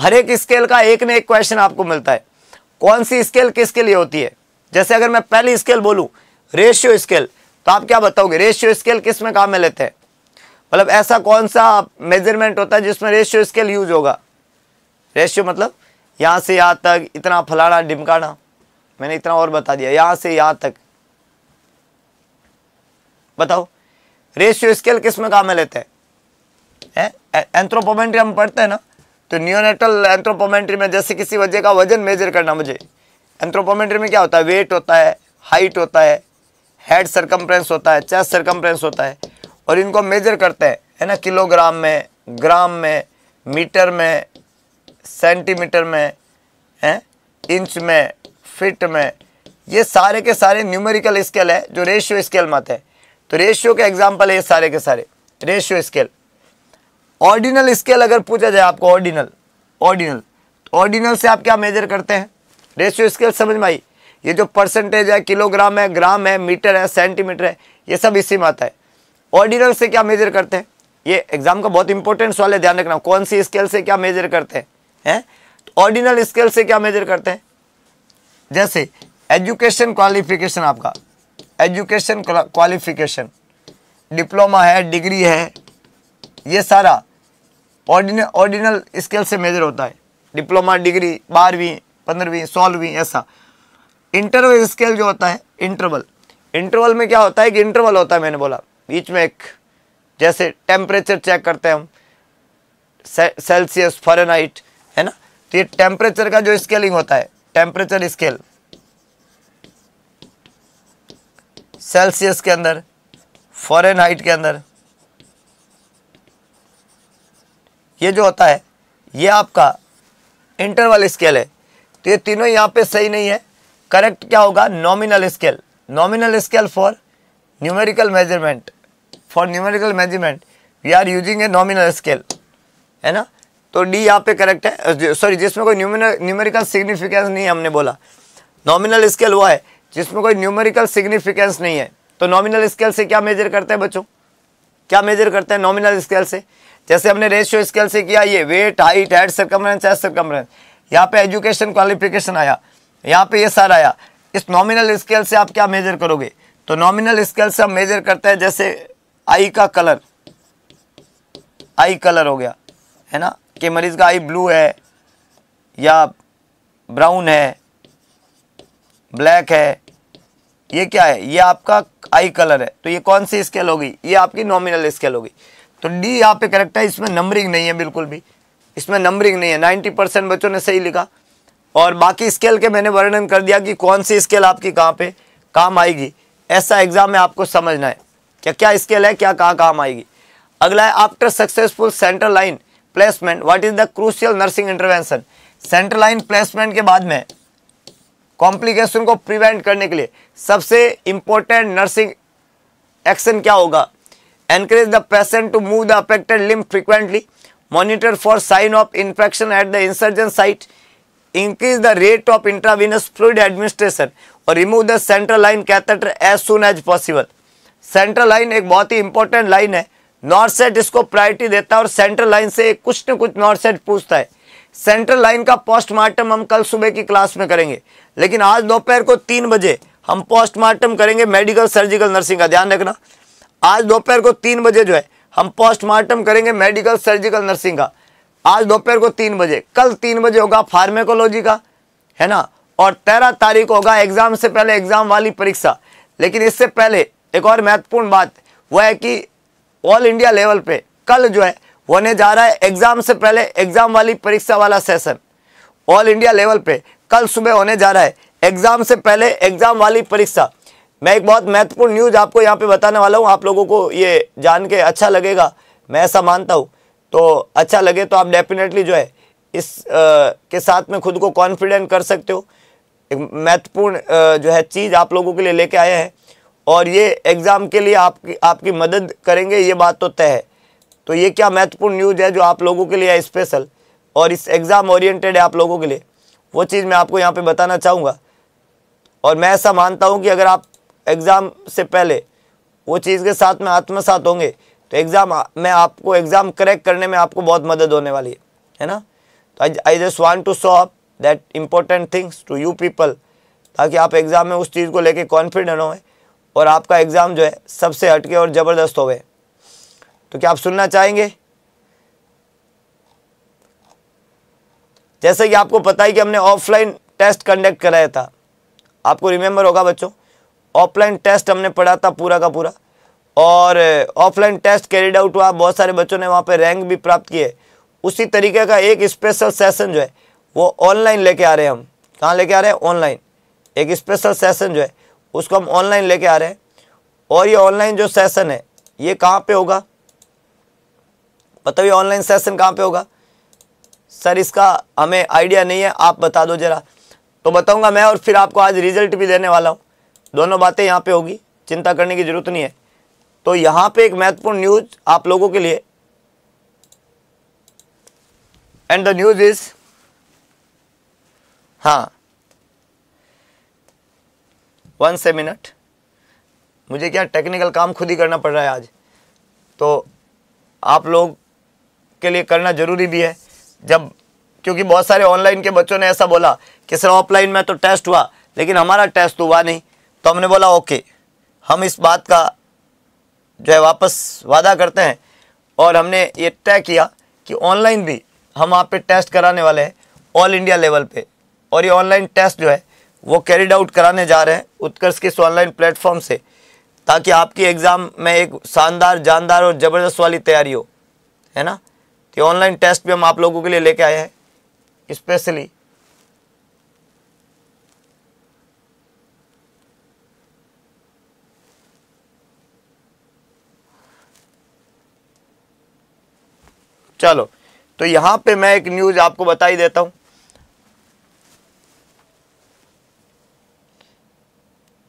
हर एक स्केल का एक न एक क्वेश्चन आपको मिलता है कौन सी स्केल किसके लिए होती है जैसे अगर मैं पहली स्केल बोलूँ रेशियो स्केल तो आप क्या बताओगे रेशियो स्केल किस में काम में लेते हैं मतलब ऐसा कौन सा मेजरमेंट होता है जिसमें रेशियो स्केल यूज होगा रेशियो मतलब यहाँ से यहाँ तक इतना फलाना डिमकाना मैंने इतना और बता दिया यहाँ से यहाँ तक बताओ रेशियो स्केल किस में काम में लेते हैं एंथ्रोपोमेंट्री हम पढ़ते हैं ना तो न्योनेटल एंथ्रोपोमेंट्री में जैसे किसी वजह का वजन मेजर करना मुझे एंथ्रोपोमेंट्री में क्या होता है वेट होता है हाइट होता है हेड सरकम्प्रेंस होता है चेस्ट सरकम्प्रेंस होता है और इनको मेजर करते हैं है ना किलोग्राम में ग्राम में मीटर में सेंटीमीटर में है इंच में फिट में ये सारे के सारे न्यूमेरिकल स्केल है जो रेशियो स्केल में आते हैं तो रेशियो के एग्जाम्पल है सारे के सारे रेशियो स्केल ऑर्डिनल स्केल अगर पूछा जाए आपको ऑर्डिनल ऑर्डिनल ऑर्डिनल से आप क्या मेजर करते हैं रेशियो स्केल समझ में आई ये जो परसेंटेज है किलोग्राम है ग्राम है मीटर है सेंटीमीटर है ये सब इसी में आता है ऑर्डिनल से क्या मेजर करते हैं ये एग्जाम का बहुत इंपॉर्टेंट सवाल है ध्यान रखना कौन सी स्केल से क्या मेजर करते हैं तो ऑर्डिनल स्केल से क्या मेजर करते हैं जैसे एजुकेशन क्वालिफिकेशन आपका एजुकेशन क्वालिफिकेशन डिप्लोमा है डिग्री है ये सारा ऑर्डिन ऑर्डिनल स्केल से मेजर होता है डिप्लोमा डिग्री बारहवीं पंद्रहवीं सोलहवीं ऐसा इंटरवल स्केल जो होता है इंटरवल इंटरवल में क्या होता है कि इंटरवल होता है मैंने बोला बीच में एक जैसे टेम्परेचर चेक करते हैं हम सेल्सियस फॉरनाइट है ना तो ये टेम्परेचर का जो स्केलिंग होता है टेम्परेचर स्केल सेल्सियस के अंदर फॉरन हाइट के अंदर ये जो होता है ये आपका इंटरवल स्केल है तो ये तीनों यहाँ पे सही नहीं है करेक्ट क्या होगा nominal scale nominal scale for numerical measurement for numerical measurement we are using a nominal scale है ना तो डी यहाँ पे करेक्ट है सॉरी जिसमें कोई न्यूमेरिकल सिग्निफिकेंस नहीं हमने बोला नॉमिनल स्केल वो है जिसमें कोई न्यूमेरिकल सिग्निफिकेंस नहीं है तो नॉमिनल स्केल से क्या मेजर करते हैं बच्चों क्या मेजर करते हैं नॉमिनल स्केल से जैसे हमने रेशियो स्केल से किया ये वेट हाइट हेड सरकमरेंस एस सरकमरेंस यहाँ पे एजुकेशन क्वालिफिकेशन आया यहाँ पे ये सारा आया इस नॉमिनल स्केल से आप क्या मेजर करोगे तो नॉमिनल स्केल से हम मेजर करते हैं जैसे आई का कलर आई कलर हो गया है ना कि मरीज़ का आई ब्लू है या ब्राउन है ब्लैक है ये क्या है ये आपका आई कलर है तो ये कौन सी स्केल होगी ये आपकी नॉमिनल स्केल होगी तो डी यहाँ पे करेक्ट है इसमें नंबरिंग नहीं है बिल्कुल भी इसमें नंबरिंग नहीं है नाइन्टी परसेंट बच्चों ने सही लिखा और बाकी स्केल के मैंने वर्णन कर दिया कि कौन सी स्केल आपकी कहाँ पे काम आएगी ऐसा एग्जाम में आपको समझना है क्या क्या स्केल है क्या कहाँ काम आएगी अगला है after successful centre line placement what is the crucial nursing intervention centre line placement के बाद में कॉम्प्लिकेशन को प्रिवेंट करने के लिए सबसे इंपॉर्टेंट नर्सिंग एक्शन क्या होगा encourage the patient to move the affected limb frequently monitor for sign of infection at the insertion site increase the rate of intravenous fluid administration और remove the central line catheter as soon as possible central line एक बहुत ही इंपॉर्टेंट लाइन है नॉर्थ सेट इसको प्रायोरिटी देता है और सेंट्रल लाइन से कुछ ना कुछ नॉर्थ सेट पूछता है सेंट्रल लाइन का पोस्टमार्टम हम कल सुबह की क्लास में करेंगे लेकिन आज दोपहर को तीन बजे हम पोस्टमार्टम करेंगे मेडिकल सर्जिकल नर्सिंग का ध्यान रखना आज दोपहर को तीन बजे जो है हम पोस्टमार्टम करेंगे मेडिकल सर्जिकल नर्सिंग का आज दोपहर को तीन बजे कल तीन बजे होगा फार्मेकोलॉजी का है ना और तेरह तारीख होगा एग्ज़ाम से पहले एग्ज़ाम वाली परीक्षा लेकिन इससे पहले एक और महत्वपूर्ण बात वह है कि ऑल इंडिया लेवल पे कल जो है होने जा रहा है एग्जाम से पहले एग्जाम वाली परीक्षा वाला सेशन ऑल इंडिया लेवल पे कल सुबह होने जा रहा है एग्जाम से पहले एग्जाम वाली परीक्षा मैं एक बहुत महत्वपूर्ण न्यूज़ आपको यहाँ पे बताने वाला हूँ आप लोगों को ये जान के अच्छा लगेगा मैं ऐसा मानता हूँ तो अच्छा लगे तो आप डेफिनेटली जो है इस आ, के साथ में खुद को कॉन्फिडेंट कर सकते हो एक महत्वपूर्ण जो है चीज़ आप लोगों के लिए लेके आए हैं और ये एग्ज़ाम के लिए आपकी आपकी मदद करेंगे ये बात तो तय है तो ये क्या महत्वपूर्ण न्यूज़ है जो आप लोगों के लिए स्पेशल और इस एग्ज़ाम ओरिएंटेड है आप लोगों के लिए वो चीज़ मैं आपको यहाँ पे बताना चाहूँगा और मैं ऐसा मानता हूँ कि अगर आप एग्ज़ाम से पहले वो चीज़ के साथ में आत्मसात होंगे तो एग्ज़ाम में आपको एग्ज़ाम क्रैक करने में आपको बहुत मदद होने वाली है है ना तो I just want to sum up that important things to you people ताकि आप एग्ज़ाम में उस चीज़ को लेकर कॉन्फिडेंट होए और आपका एग्ज़ाम जो है सबसे हटके और ज़बरदस्त होवे तो क्या आप सुनना चाहेंगे जैसे कि आपको पता है कि हमने ऑफलाइन टेस्ट कंडक्ट कराया था आपको रिमेंबर होगा बच्चों ऑफलाइन टेस्ट हमने पढ़ा था पूरा का पूरा और ऑफलाइन टेस्ट कैरिड आउट हुआ बहुत सारे बच्चों ने वहाँ पे रैंक भी प्राप्त किए उसी तरीके का एक स्पेशल सेशन जो है वो ऑनलाइन लेके आ रहे हैं हम कहाँ लेके आ रहे हैं ऑनलाइन एक स्पेशल सेशन जो है उसको हम ऑनलाइन लेके आ रहे हैं और ये ऑनलाइन जो सेशन है ये कहाँ पे होगा बताओ ये ऑनलाइन सेशन कहाँ पे होगा सर इसका हमें आइडिया नहीं है आप बता दो ज़रा तो बताऊंगा मैं और फिर आपको आज रिजल्ट भी देने वाला हूँ दोनों बातें यहाँ पे होगी चिंता करने की ज़रूरत नहीं है तो यहाँ पे एक महत्वपूर्ण न्यूज़ आप लोगों के लिए एंड द न्यूज़ इज़ हाँ वन से मिनट मुझे क्या टेक्निकल काम खुद ही करना पड़ रहा है आज तो आप लोग के लिए करना ज़रूरी भी है जब क्योंकि बहुत सारे ऑनलाइन के बच्चों ने ऐसा बोला कि सर ऑफलाइन में तो टेस्ट हुआ लेकिन हमारा टेस्ट हुआ नहीं तो हमने बोला ओके हम इस बात का जो है वापस वादा करते हैं और हमने ये तय किया कि ऑनलाइन भी हम आप पे टेस्ट कराने वाले हैं ऑल इंडिया लेवल पे और ये ऑनलाइन टेस्ट जो है वो कैरिड आउट कराने जा रहे हैं उत्कर्ष के इस ऑनलाइन प्लेटफॉर्म से ताकि आपकी एग्ज़ाम में एक शानदार जानदार और ज़बरदस्त वाली तैयारी हो है ना कि ऑनलाइन टेस्ट भी हम आप लोगों के लिए लेके आए हैं स्पेशली चलो तो यहां पे मैं एक न्यूज आपको बता ही देता हूं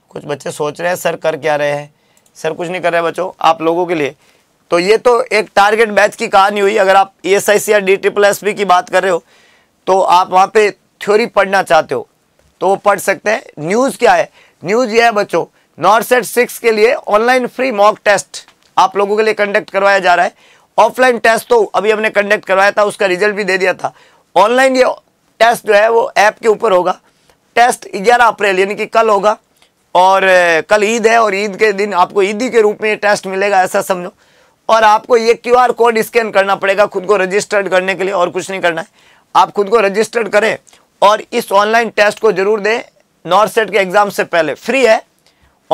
कुछ बच्चे सोच रहे हैं सर कर क्या रहे हैं सर कुछ नहीं कर रहे बच्चों आप लोगों के लिए तो ये तो एक टारगेट बैच की कहानी हुई अगर आप ई एस आई सी या डी ट्रिपल एस की बात कर रहे हो तो आप वहाँ पे थ्योरी पढ़ना चाहते हो तो वो पढ़ सकते हैं न्यूज़ क्या है न्यूज़ यह है बच्चों नॉर्थ सेट सिक्स के लिए ऑनलाइन फ्री मॉक टेस्ट आप लोगों के लिए कंडक्ट करवाया जा रहा है ऑफलाइन टेस्ट तो अभी हमने कंडक्ट करवाया था उसका रिजल्ट भी दे दिया था ऑनलाइन ये टेस्ट जो है वो ऐप के ऊपर होगा टेस्ट ग्यारह अप्रैल यानी कि कल होगा और कल ईद है और ईद के दिन आपको ईदी के रूप में ये टेस्ट मिलेगा ऐसा समझो और आपको ये आर कोड स्कैन करना पड़ेगा खुद को रजिस्टर्ड करने के लिए और कुछ नहीं करना है आप खुद को रजिस्टर्ड करें और इस ऑनलाइन टेस्ट को जरूर दें नॉर्थ सेट के एग्ज़ाम से पहले फ्री है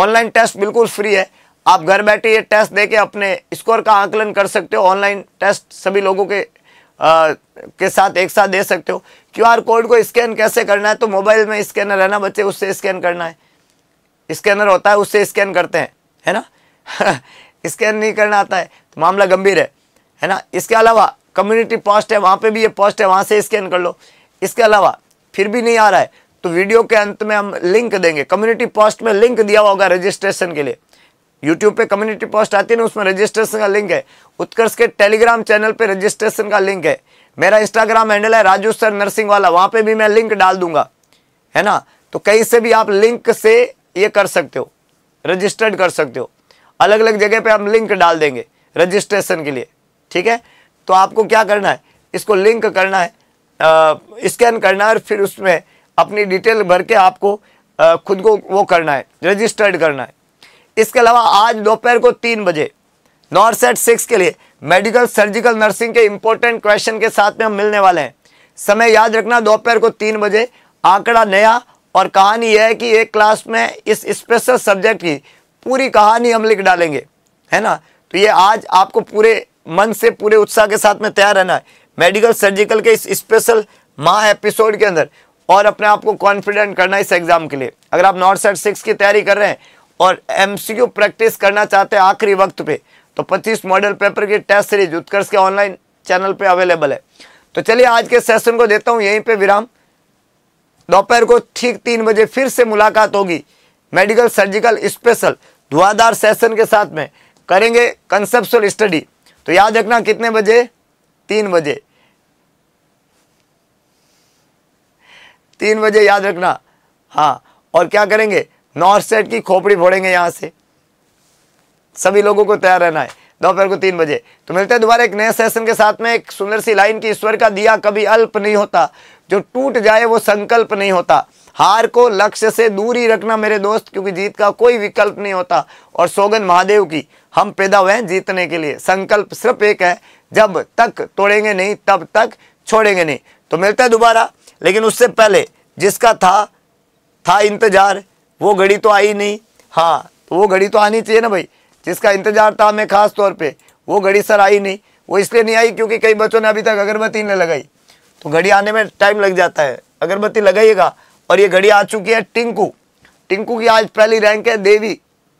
ऑनलाइन टेस्ट बिल्कुल फ्री है आप घर बैठे ये टेस्ट दे के अपने स्कोर का आंकलन कर सकते हो ऑनलाइन टेस्ट सभी लोगों के आ, के साथ एक साथ दे सकते हो क्यूआर कोड को स्कैन कैसे करना है तो मोबाइल में स्कैनर है ना बच्चे उससे स्कैन करना है स्कैनर होता है उससे स्कैन करते हैं है ना <laughs> स्कैन नहीं करना आता है तो मामला गंभीर है है ना इसके अलावा कम्युनिटी पोस्ट है वहाँ पे भी ये पोस्ट है वहाँ से स्कैन कर लो इसके अलावा फिर भी नहीं आ रहा है तो वीडियो के अंत में हम लिंक देंगे कम्युनिटी पोस्ट में लिंक दिया हुआ होगा रजिस्ट्रेशन के लिए यूट्यूब पे कम्युनिटी पोस्ट आती है ना उसमें रजिस्ट्रेशन का लिंक है उत्कर्ष के टेलीग्राम चैनल पर रजिस्ट्रेशन का लिंक है मेरा इंस्टाग्राम हैंडल है राजू सर नर्सिंग वाला वहाँ पर भी मैं लिंक डाल दूंगा है ना तो कहीं से भी आप लिंक से ये कर सकते हो रजिस्टर्ड कर सकते हो अलग अलग जगह पे हम लिंक डाल देंगे रजिस्ट्रेशन के लिए ठीक है तो आपको क्या करना है इसको लिंक करना है स्कैन करना है और फिर उसमें अपनी डिटेल भर के आपको आ, खुद को वो करना है रजिस्टर्ड करना है इसके अलावा आज दोपहर को तीन बजे नॉर्थ सेट सिक्स के लिए मेडिकल सर्जिकल नर्सिंग के इम्पोर्टेंट क्वेश्चन के साथ में हम मिलने वाले हैं समय याद रखना दोपहर को तीन बजे आंकड़ा नया और कहानी यह है कि एक क्लास में इस स्पेशल सब्जेक्ट की पूरी कहानी हम लिख डालेंगे है ना तो ये आज आपको पूरे मन से पूरे उत्साह के साथ में तैयार रहना है मेडिकल सर्जिकल के इस स्पेशल माह एपिसोड के अंदर और अपने आप को कॉन्फिडेंट करना इस एग्ज़ाम के लिए अगर आप नॉर्थ सेट सिक्स की तैयारी कर रहे हैं और एम प्रैक्टिस करना चाहते हैं आखिरी वक्त पे तो पच्चीस मॉडल पेपर की टेस्ट सीरीज उत्कर्ष के ऑनलाइन चैनल पर अवेलेबल है तो चलिए आज के सेशन को देता हूँ यहीं पर विराम दोपहर को ठीक तीन बजे फिर से मुलाकात होगी मेडिकल सर्जिकल स्पेशल धुआंधार सेशन के साथ में करेंगे कंसेप्चुअल स्टडी तो याद रखना कितने बजे तीन बजे तीन बजे याद रखना हाँ और क्या करेंगे नॉर्थ साइड की खोपड़ी फोड़ेंगे यहाँ से सभी लोगों को तैयार रहना है दोपहर को तीन बजे तो मिलते हैं दोबारा एक नए सेशन के साथ में एक सुंदर सी लाइन की ईश्वर का दिया कभी अल्प नहीं होता जो टूट जाए वो संकल्प नहीं होता हार को लक्ष्य से दूर ही रखना मेरे दोस्त क्योंकि जीत का कोई विकल्प नहीं होता और सोगन महादेव की हम पैदा हुए हैं जीतने के लिए संकल्प सिर्फ एक है जब तक तोड़ेंगे नहीं तब तक छोड़ेंगे नहीं तो मिलता है दोबारा लेकिन उससे पहले जिसका था था इंतज़ार वो घड़ी तो आई नहीं हाँ तो वो घड़ी तो आनी चाहिए ना भाई जिसका इंतज़ार था हमें खास तौर पे वो घड़ी सर आई नहीं वो इसलिए नहीं आई क्योंकि कई बच्चों ने अभी तक अगरबत्ती नहीं लगाई तो घड़ी आने में टाइम लग जाता है अगरबत्ती लगाइएगा और ये घड़ी आ चुकी है टिंकू टिंकू की आज पहली रैंक है देवी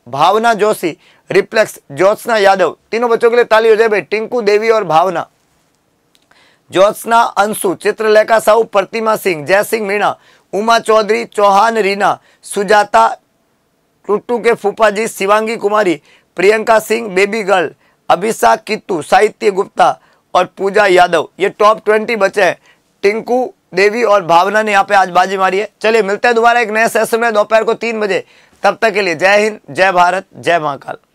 भावना जोशी रिप्लेक्स ज्योत्सना यादव तीनों बच्चों के लिए ताली हो जाए भाई टिंकू देवी और भावना ज्योत्सना अंशु चित्रलेखा साहू प्रतिमा सिंह जय सिंह मीणा उमा चौधरी चौहान रीना सुजाता टुट्टू के फूफा जी शिवांगी कुमारी प्रियंका सिंह बेबी गर्ल अभिषा कित्तू साहित्य गुप्ता और पूजा यादव ये टॉप ट्वेंटी बच्चे हैं टिंकू देवी और भावना ने यहाँ पे आज बाजी मारी है चलिए मिलते हैं दोबारा एक नए सेशन में दोपहर को तीन बजे तब तक के लिए जय हिंद जय भारत जय महाकाल